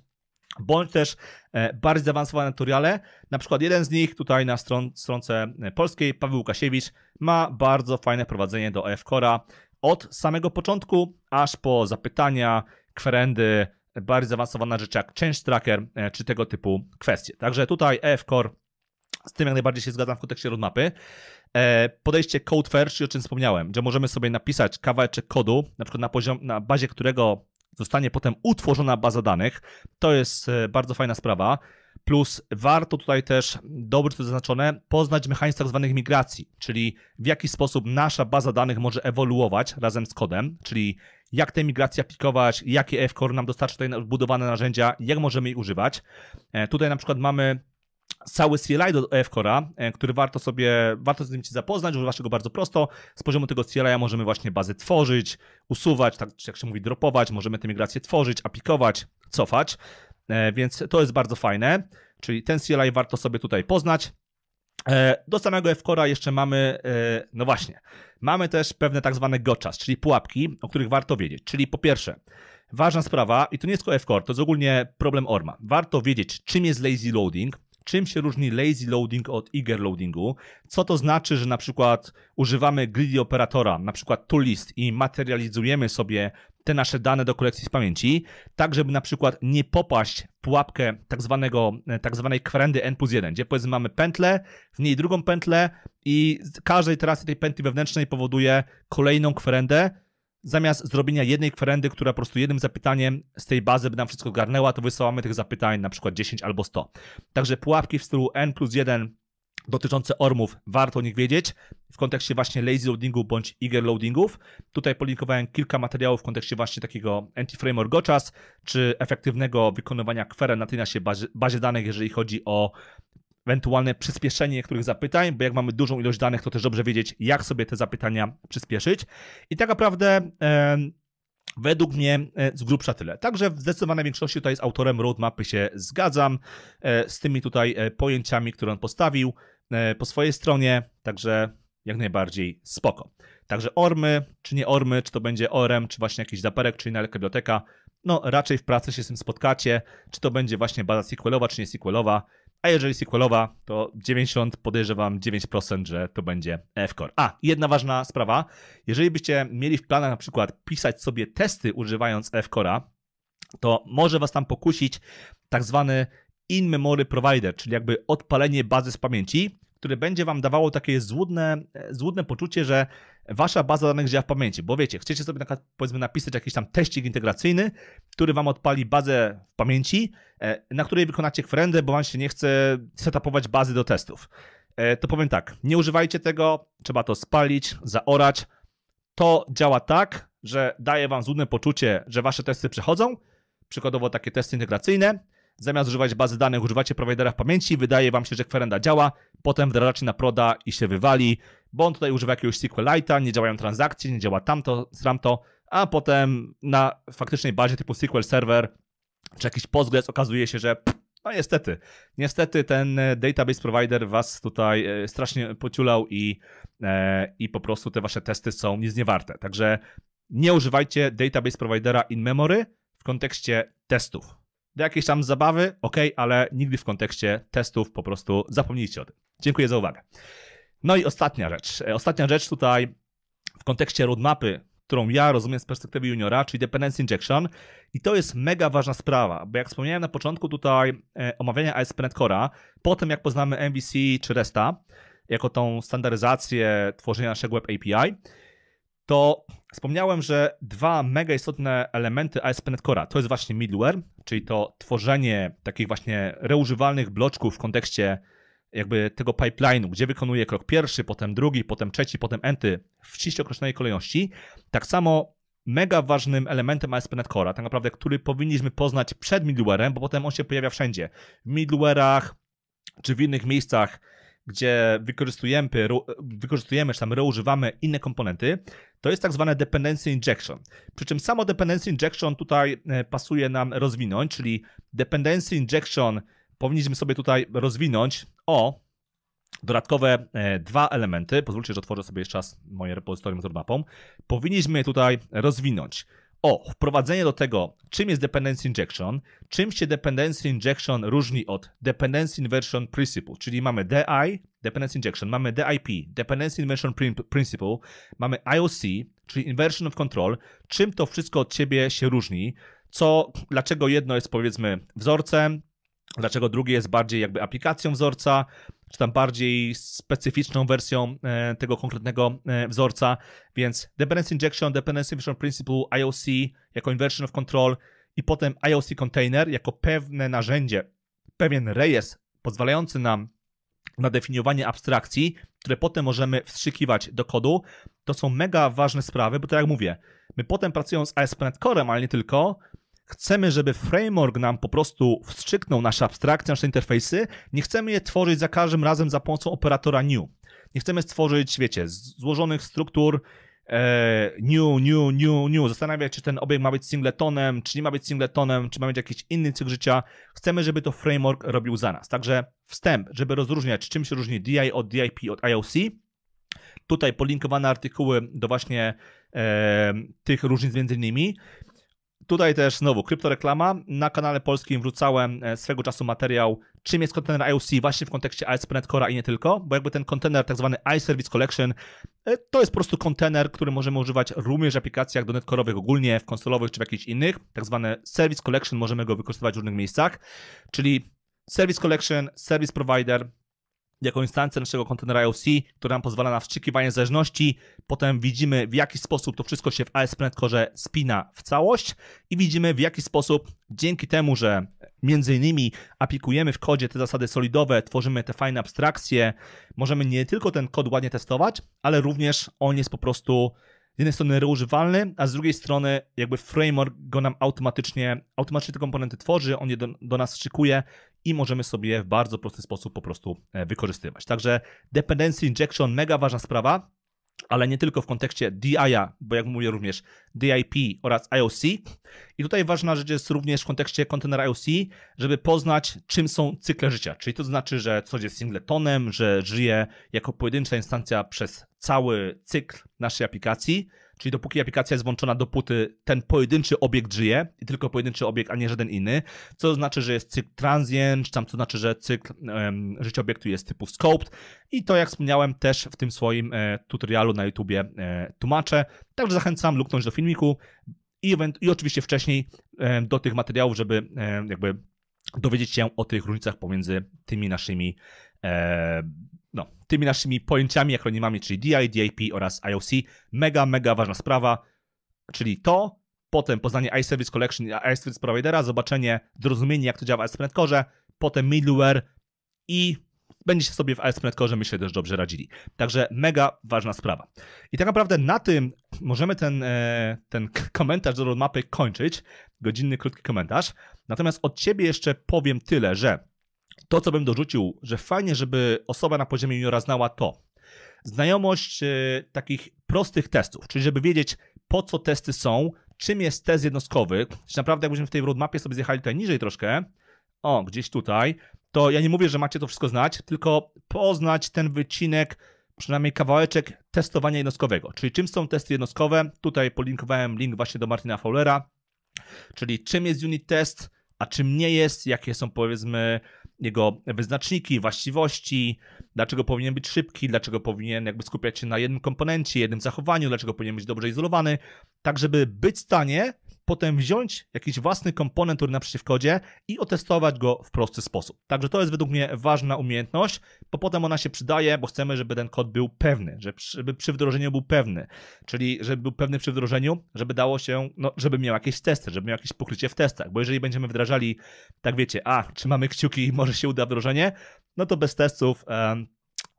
bądź też e, bardziej zaawansowane tutoriale. Na przykład jeden z nich tutaj na stron, stronce e, polskiej, Paweł Łukasiewicz, ma bardzo fajne prowadzenie do EF-Cora od samego początku aż po zapytania, kwerendy, bardziej zaawansowane rzeczy jak change tracker e, czy tego typu kwestie. Także tutaj EF-Core z tym jak najbardziej się zgadzam w kontekście roadmapy. Podejście code first, o czym wspomniałem, że możemy sobie napisać kawałeczek kodu, na przykład na, poziom, na bazie którego zostanie potem utworzona baza danych. To jest e, bardzo fajna sprawa. Plus warto tutaj też, dobrze to zaznaczone, poznać mechanizm tak zwanych migracji, czyli w jaki sposób nasza baza danych może ewoluować razem z kodem, czyli jak te migracje aplikować, jakie F-Core nam dostarczy tutaj budowane narzędzia, jak możemy ich używać. E, tutaj na przykład mamy cały CLI do EFCora, e, który warto sobie, warto z nim się zapoznać, używa go bardzo prosto. Z poziomu tego CLI możemy właśnie bazy tworzyć, usuwać, tak jak się mówi, dropować, możemy te migracje tworzyć, aplikować, cofać, e, więc to jest bardzo fajne, czyli ten CLI warto sobie tutaj poznać. E, do samego EFCora jeszcze mamy, no właśnie, mamy też pewne tak zwane gotchas, czyli pułapki, o których warto wiedzieć, czyli po pierwsze, Ważna sprawa, i to nie jest tylko F-Core, to jest ogólnie problem ORMA. Warto wiedzieć, czym jest lazy loading, czym się różni lazy loading od eager loadingu, co to znaczy, że na przykład używamy greedy operatora, na przykład list i materializujemy sobie te nasze dane do kolekcji z pamięci, tak żeby na przykład nie popaść w pułapkę tak, zwanego, e, tak zwanej kwerendy n plus 1, gdzie powiedzmy mamy pętlę, w niej drugą pętlę i z każdej trasy tej pętli wewnętrznej powoduje kolejną kwerendę, zamiast zrobienia jednej kwerendy, która po prostu jednym zapytaniem z tej bazy by nam wszystko garnęła, to wysyłamy tych zapytań na przykład 10 albo 100. Także pułapki w stylu n plus 1 dotyczące ormów warto o nich wiedzieć w kontekście właśnie lazy loadingu bądź eager loadingów. Tutaj polinkowałem kilka materiałów w kontekście właśnie takiego anti-framework gochas, czy efektywnego wykonywania query na tej naszej bazie, bazie danych, jeżeli chodzi o ewentualne przyspieszenie niektórych zapytań, bo jak mamy dużą ilość danych, to też dobrze wiedzieć, jak sobie te zapytania przyspieszyć. I tak naprawdę według mnie e, z grubsza tyle. Także w zdecydowanej większości tutaj z autorem roadmapy się zgadzam, e, z tymi tutaj e, pojęciami, które on postawił po swojej stronie, także jak najbardziej spoko. Także ormy, czy nie ormy, czy to będzie orem, czy właśnie jakiś zaperek, czy inna biblioteka, no raczej w pracy się z tym spotkacie, czy to będzie właśnie baza SQLowa, czy nie SQLowa, a jeżeli sequelowa, to 90 podejrzewam 9%, że to będzie F-Core. A, jedna ważna sprawa. Jeżeli byście mieli w planach na przykład pisać sobie testy używając F-Core'a, to może was tam pokusić tak zwany in-memory provider, czyli jakby odpalenie bazy z pamięci, które będzie wam dawało takie złudne, e, złudne poczucie, że wasza baza danych działa w pamięci, bo wiecie, chcecie sobie na przykład, powiedzmy napisać jakiś tam teścik integracyjny, który wam odpali bazę w pamięci, e, na której wykonacie kwerendę, bo wam się nie chce setupować bazy do testów. E, to powiem tak, nie używajcie tego, trzeba to spalić, zaorać. To działa tak, że daje wam złudne poczucie, że wasze testy przechodzą, przykładowo takie testy integracyjne, Zamiast używać bazy danych, używacie providera w pamięci, wydaje wam się, że kwerenda działa, potem wdrażacie na proda i się wywali, bo on tutaj używa jakiegoś SQLite'a, nie działają transakcje, nie działa tamto, tamto, a potem na faktycznej bazie typu SQL Server czy jakiś Postgres okazuje się, że pff, no niestety, niestety ten e, database provider was tutaj e, strasznie pociulał i, e, i po prostu te wasze testy są nic nie warte. Także nie używajcie database providera in memory w kontekście testów do jakiejś tam zabawy, ok, ale nigdy w kontekście testów po prostu zapomnijcie o tym. Dziękuję za uwagę. No i ostatnia rzecz. E, ostatnia rzecz tutaj w kontekście roadmapy, którą ja rozumiem z perspektywy juniora, czyli dependency injection. I to jest mega ważna sprawa, bo jak wspomniałem na początku tutaj e, omawiania ASP.NET Core'a, po tym jak poznamy MVC czy RESTA, jako tą standaryzację tworzenia naszego web API, to wspomniałem, że dwa mega istotne elementy ASP.NET Core'a to jest właśnie middleware, czyli to tworzenie takich właśnie reużywalnych bloczków w kontekście jakby tego pipeline'u, gdzie wykonuje krok pierwszy, potem drugi, potem trzeci, potem enty w ściśle określonej kolejności. Tak samo mega ważnym elementem ASP.NET Core'a, tak naprawdę, który powinniśmy poznać przed middleware'em, bo potem on się pojawia wszędzie. W middleware'ach czy w innych miejscach, gdzie wykorzystujemy, wykorzystujemy czy tam reużywamy inne komponenty, to jest tak zwane dependency injection. Przy czym samo dependency injection tutaj e, pasuje nam rozwinąć, czyli dependency injection powinniśmy sobie tutaj rozwinąć o dodatkowe e, dwa elementy. Pozwólcie, że otworzę sobie jeszcze raz moje repozytorium z roadmapą. Powinniśmy je tutaj rozwinąć o wprowadzenie do tego, czym jest dependency injection, czym się dependency injection różni od dependency inversion principle, czyli mamy DI, dependency injection, mamy DIP, dependency inversion principle, mamy IOC, czyli inversion of control, czym to wszystko od ciebie się różni, co, dlaczego jedno jest powiedzmy wzorcem, dlaczego drugie jest bardziej jakby aplikacją wzorca, czy tam bardziej specyficzną wersją e, tego konkretnego e, wzorca. Więc Dependency Injection, Dependency Injection Principle, IOC jako Inversion of Control i potem IOC Container jako pewne narzędzie, pewien rejestr pozwalający nam na definiowanie abstrakcji, które potem możemy wstrzykiwać do kodu, to są mega ważne sprawy, bo tak jak mówię, my potem pracując ASP.NET Core, ale nie tylko, Chcemy, żeby framework nam po prostu wstrzyknął nasze abstrakcje, nasze interfejsy. Nie chcemy je tworzyć za każdym razem za pomocą operatora new. Nie chcemy stworzyć, wiecie, złożonych struktur e, new, new, new, new. Zastanawiać, czy ten obiekt ma być singletonem, czy nie ma być singletonem, czy ma mieć jakiś inny cykl życia. Chcemy, żeby to framework robił za nas. Także wstęp, żeby rozróżniać, czym się różni DI od DIP od IOC. Tutaj polinkowane artykuły do właśnie e, tych różnic między innymi. Tutaj też znowu kryptoreklama. Na kanale polskim wrzucałem e, swego czasu materiał, czym jest kontener IOC właśnie w kontekście ASP.NET Core i nie tylko, bo jakby ten kontener, tak zwany iService Collection, e, to jest po prostu kontener, który możemy używać również w aplikacjach do netcore'owych ogólnie, w konsolowych czy w jakichś innych. Tak zwany Service Collection możemy go wykorzystywać w różnych miejscach, czyli Service Collection, Service Provider, jako instancję naszego kontenera IOC, która nam pozwala na wstrzykiwanie zależności. Potem widzimy, w jaki sposób to wszystko się w ASP.NET Core spina w całość i widzimy, w jaki sposób dzięki temu, że między innymi aplikujemy w kodzie te zasady solidowe, tworzymy te fajne abstrakcje, możemy nie tylko ten kod ładnie testować, ale również on jest po prostu z jednej strony reużywalny, a z drugiej strony jakby framework go nam automatycznie, automatycznie te komponenty tworzy, on je do, do nas wczykuje i możemy sobie w bardzo prosty sposób po prostu e, wykorzystywać. Także dependency injection, mega ważna sprawa, ale nie tylko w kontekście DIA, bo jak mówię również DIP oraz IOC. I tutaj ważna rzecz jest również w kontekście kontenera IOC, żeby poznać czym są cykle życia, czyli to znaczy, że coś jest singletonem, że żyje jako pojedyncza instancja przez cały cykl naszej aplikacji, Czyli dopóki aplikacja jest włączona, dopóty ten pojedynczy obiekt żyje i tylko pojedynczy obiekt, a nie żaden inny, co znaczy, że jest cykl transient, czy tam co znaczy, że cykl um, życia obiektu jest typu scoped i to, jak wspomniałem, też w tym swoim e, tutorialu na YouTubie e, tłumaczę. Także zachęcam luknąć do filmiku i, i oczywiście wcześniej e, do tych materiałów, żeby jakby dowiedzieć się o tych różnicach pomiędzy tymi naszymi e, no, tymi naszymi pojęciami, akronimami, czyli DI, DIP oraz IOC. Mega, mega ważna sprawa, czyli to, potem poznanie iService Collection i iService Providera, zobaczenie, zrozumienie, jak to działa w ASP.NET Core, potem middleware i będziecie sobie w ASP.NET Core myślę też dobrze radzili. Także mega ważna sprawa. I tak naprawdę na tym możemy ten, e, ten komentarz do roadmapy kończyć. Godzinny, krótki komentarz. Natomiast od ciebie jeszcze powiem tyle, że to, co bym dorzucił, że fajnie, żeby osoba na poziomie juniora znała to. Znajomość e, takich prostych testów, czyli żeby wiedzieć, po co testy są, czym jest test jednostkowy. Czy naprawdę, jakbyśmy w tej roadmapie sobie zjechali tutaj niżej troszkę, o, gdzieś tutaj, to ja nie mówię, że macie to wszystko znać, tylko poznać ten wycinek, przynajmniej kawałeczek testowania jednostkowego. Czyli czym są testy jednostkowe? Tutaj polinkowałem link właśnie do Martina Fowlera, czyli czym jest unit test, a czym nie jest, jakie są powiedzmy jego wyznaczniki, właściwości, dlaczego powinien być szybki, dlaczego powinien jakby skupiać się na jednym komponencie, jednym zachowaniu, dlaczego powinien być dobrze izolowany, tak żeby być w stanie potem wziąć jakiś własny komponent, który na przeciwkodzie i otestować go w prosty sposób. Także to jest według mnie ważna umiejętność, bo potem ona się przydaje, bo chcemy, żeby ten kod był pewny, żeby przy wdrożeniu był pewny, czyli żeby był pewny przy wdrożeniu, żeby dało się, no, żeby miał jakieś testy, żeby miał jakieś pokrycie w testach, bo jeżeli będziemy wdrażali, tak wiecie, a, trzymamy kciuki i może się uda wdrożenie, no to bez testów... Um,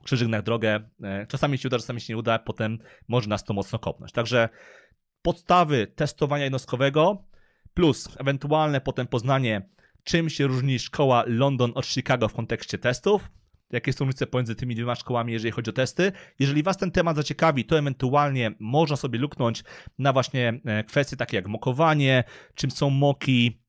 krzyżyk na drogę. E, czasami się uda, czasami się nie uda, potem może nas to mocno kopnąć. Także podstawy testowania jednostkowego, plus ewentualne potem poznanie, czym się różni szkoła London od Chicago w kontekście testów, jakie są różnice pomiędzy tymi dwiema szkołami, jeżeli chodzi o testy. Jeżeli Was ten temat zaciekawi, to ewentualnie można sobie luknąć na właśnie e, kwestie takie jak mokowanie, czym są moki,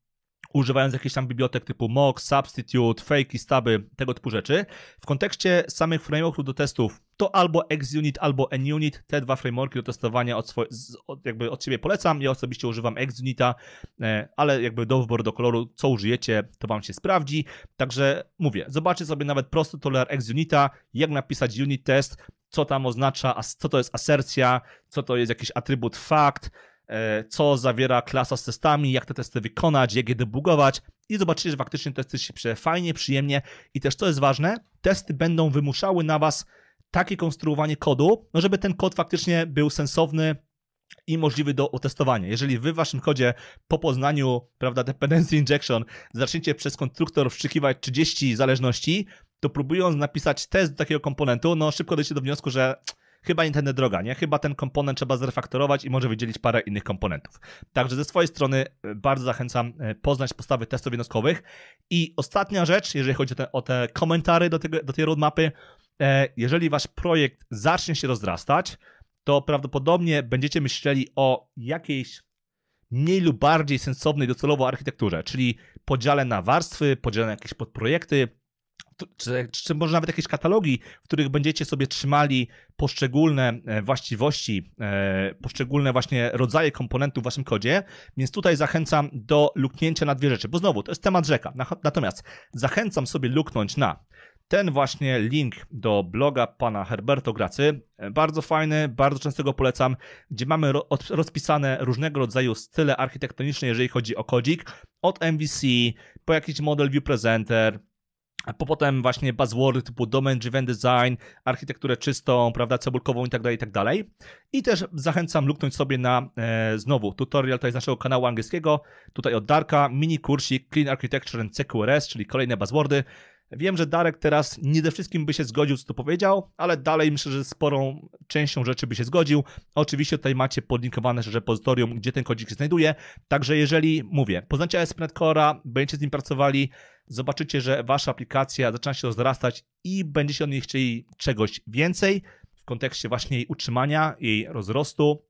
używając jakichś tam bibliotek typu mock, substitute, fake, staby, tego typu rzeczy. W kontekście samych frameworków do testów, to albo XUnit, albo NUnit, te dwa frameworki do testowania od, swoje, od, jakby od siebie polecam. Ja osobiście używam XUnita, e, ale jakby do wyboru, do koloru, co użyjecie, to Wam się sprawdzi. Także mówię, zobaczcie sobie nawet prosty toler XUnita, jak napisać unit test, co tam oznacza, co to jest asercja, co to jest jakiś atrybut fakt, E, co zawiera klasa z testami, jak te testy wykonać, jak je debugować i zobaczycie, że faktycznie testy się fajnie, przyjemnie i też co jest ważne, testy będą wymuszały na was takie konstruowanie kodu, no żeby ten kod faktycznie był sensowny, i możliwy do otestowania. Jeżeli wy w waszym kodzie po poznaniu, prawda, dependency injection zaczniecie przez konstruktor wszczykiwać 30 zależności, to próbując napisać test do takiego komponentu, no szybko dojdziecie do wniosku, że chyba nie tędy droga, nie? Chyba ten komponent trzeba zrefaktorować i może wydzielić parę innych komponentów. Także ze swojej strony e, bardzo zachęcam e, poznać postawy testów jednostkowych. I ostatnia rzecz, jeżeli chodzi o te, o te komentarze do, tego, do tej roadmapy, e, jeżeli wasz projekt zacznie się rozrastać, to prawdopodobnie będziecie myśleli o jakiejś mniej lub bardziej sensownej docelowo architekturze, czyli podziale na warstwy, podziale na jakieś podprojekty, czy, czy może nawet jakieś katalogi, w których będziecie sobie trzymali poszczególne e, właściwości, e, poszczególne właśnie rodzaje komponentów w waszym kodzie, więc tutaj zachęcam do luknięcia na dwie rzeczy, bo znowu, to jest temat rzeka, natomiast zachęcam sobie luknąć na ten właśnie link do bloga pana Herberto Gracy, e, bardzo fajny, bardzo często go polecam, gdzie mamy rozpisane różnego rodzaju style architektoniczne, jeżeli chodzi o kodzik, od MVC, po jakiś model view presenter, po potem właśnie buzzwordy typu domain driven design, architekturę czystą, prawda, cebulkową i tak dalej, i tak dalej. I też zachęcam luknąć sobie na, e, znowu, tutorial tutaj z naszego kanału angielskiego, tutaj od Darka, mini kursik Clean Architecture and CQRS, czyli kolejne buzzwordy. Wiem, że Darek teraz nie ze wszystkim by się zgodził, co tu powiedział, ale dalej myślę, że sporą częścią rzeczy by się zgodził. Oczywiście tutaj macie podlinkowane repozytorium, gdzie ten kodzik się znajduje. Także jeżeli, mówię, poznacie ASP.NET Core'a, będziecie z nim pracowali, zobaczycie, że wasza aplikacja zaczyna się rozrastać i będziecie od niej chcieli czegoś więcej w kontekście właśnie jej utrzymania, jej rozrostu,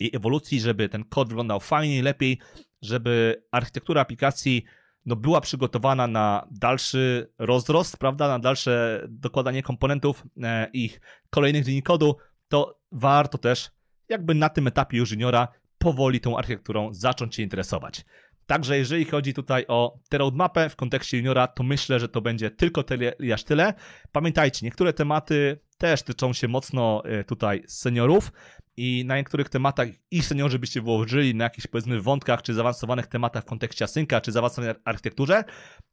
jej ewolucji, żeby ten kod wyglądał fajniej, lepiej, żeby architektura aplikacji no, była przygotowana na dalszy rozrost, prawda, na dalsze dokładanie komponentów e, ich kolejnych linii kodu, to warto też jakby na tym etapie już juniora powoli tą architekturą zacząć się interesować. Także jeżeli chodzi tutaj o tę roadmapę w kontekście juniora, to myślę, że to będzie tylko tyle i aż tyle. Pamiętajcie, niektóre tematy też tyczą się mocno e, tutaj seniorów i na niektórych tematach i seniorzy byście wyłożyli na jakichś powiedzmy wątkach czy zaawansowanych tematach w kontekście synka czy zaawansowanej architekturze.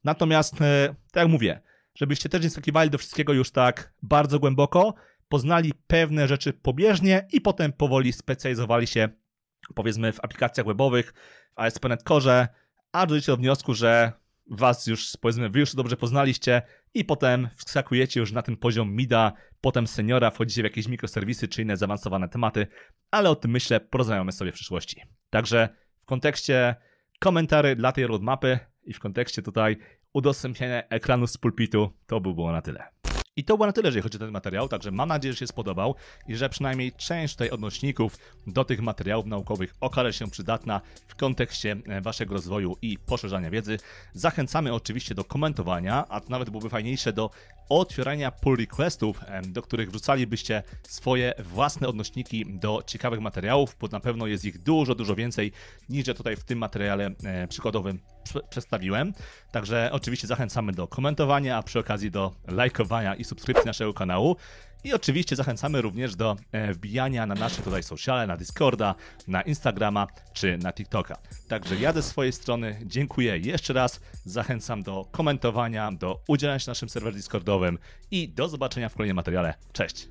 Natomiast, e, tak jak mówię, żebyście też nie skakiwali do wszystkiego już tak bardzo głęboko, poznali pewne rzeczy pobieżnie i potem powoli specjalizowali się powiedzmy w aplikacjach webowych, w ASP.NET Core, A dojdziecie do wniosku, że was już, powiedzmy, wy już dobrze poznaliście i potem wskakujecie już na ten poziom mida, potem seniora, wchodzicie w jakieś mikroserwisy czy inne zaawansowane tematy, ale o tym myślę porozmawiamy sobie w przyszłości. Także w kontekście komentarzy dla tej roadmapy i w kontekście tutaj udostępniania ekranu z pulpitu to by było na tyle. I to było na tyle, jeżeli chodzi o ten materiał, także mam nadzieję, że się spodobał i że przynajmniej część tutaj odnośników do tych materiałów naukowych okaże się przydatna w kontekście e, Waszego rozwoju i poszerzania wiedzy. Zachęcamy oczywiście do komentowania, a to nawet byłoby fajniejsze do otwierania pull requestów, do których wrzucalibyście swoje własne odnośniki do ciekawych materiałów, bo na pewno jest ich dużo, dużo więcej niż ja tutaj w tym materiale e, przykładowym przedstawiłem. Także oczywiście zachęcamy do komentowania, a przy okazji do lajkowania i subskrypcji naszego kanału. I oczywiście zachęcamy również do e, wbijania na nasze tutaj sociale, na Discorda, na Instagrama czy na TikToka. Także ja ze swojej strony dziękuję jeszcze raz, zachęcam do komentowania, do udzielania się naszym serwerze Discordowym i do zobaczenia w kolejnym materiale. Cześć!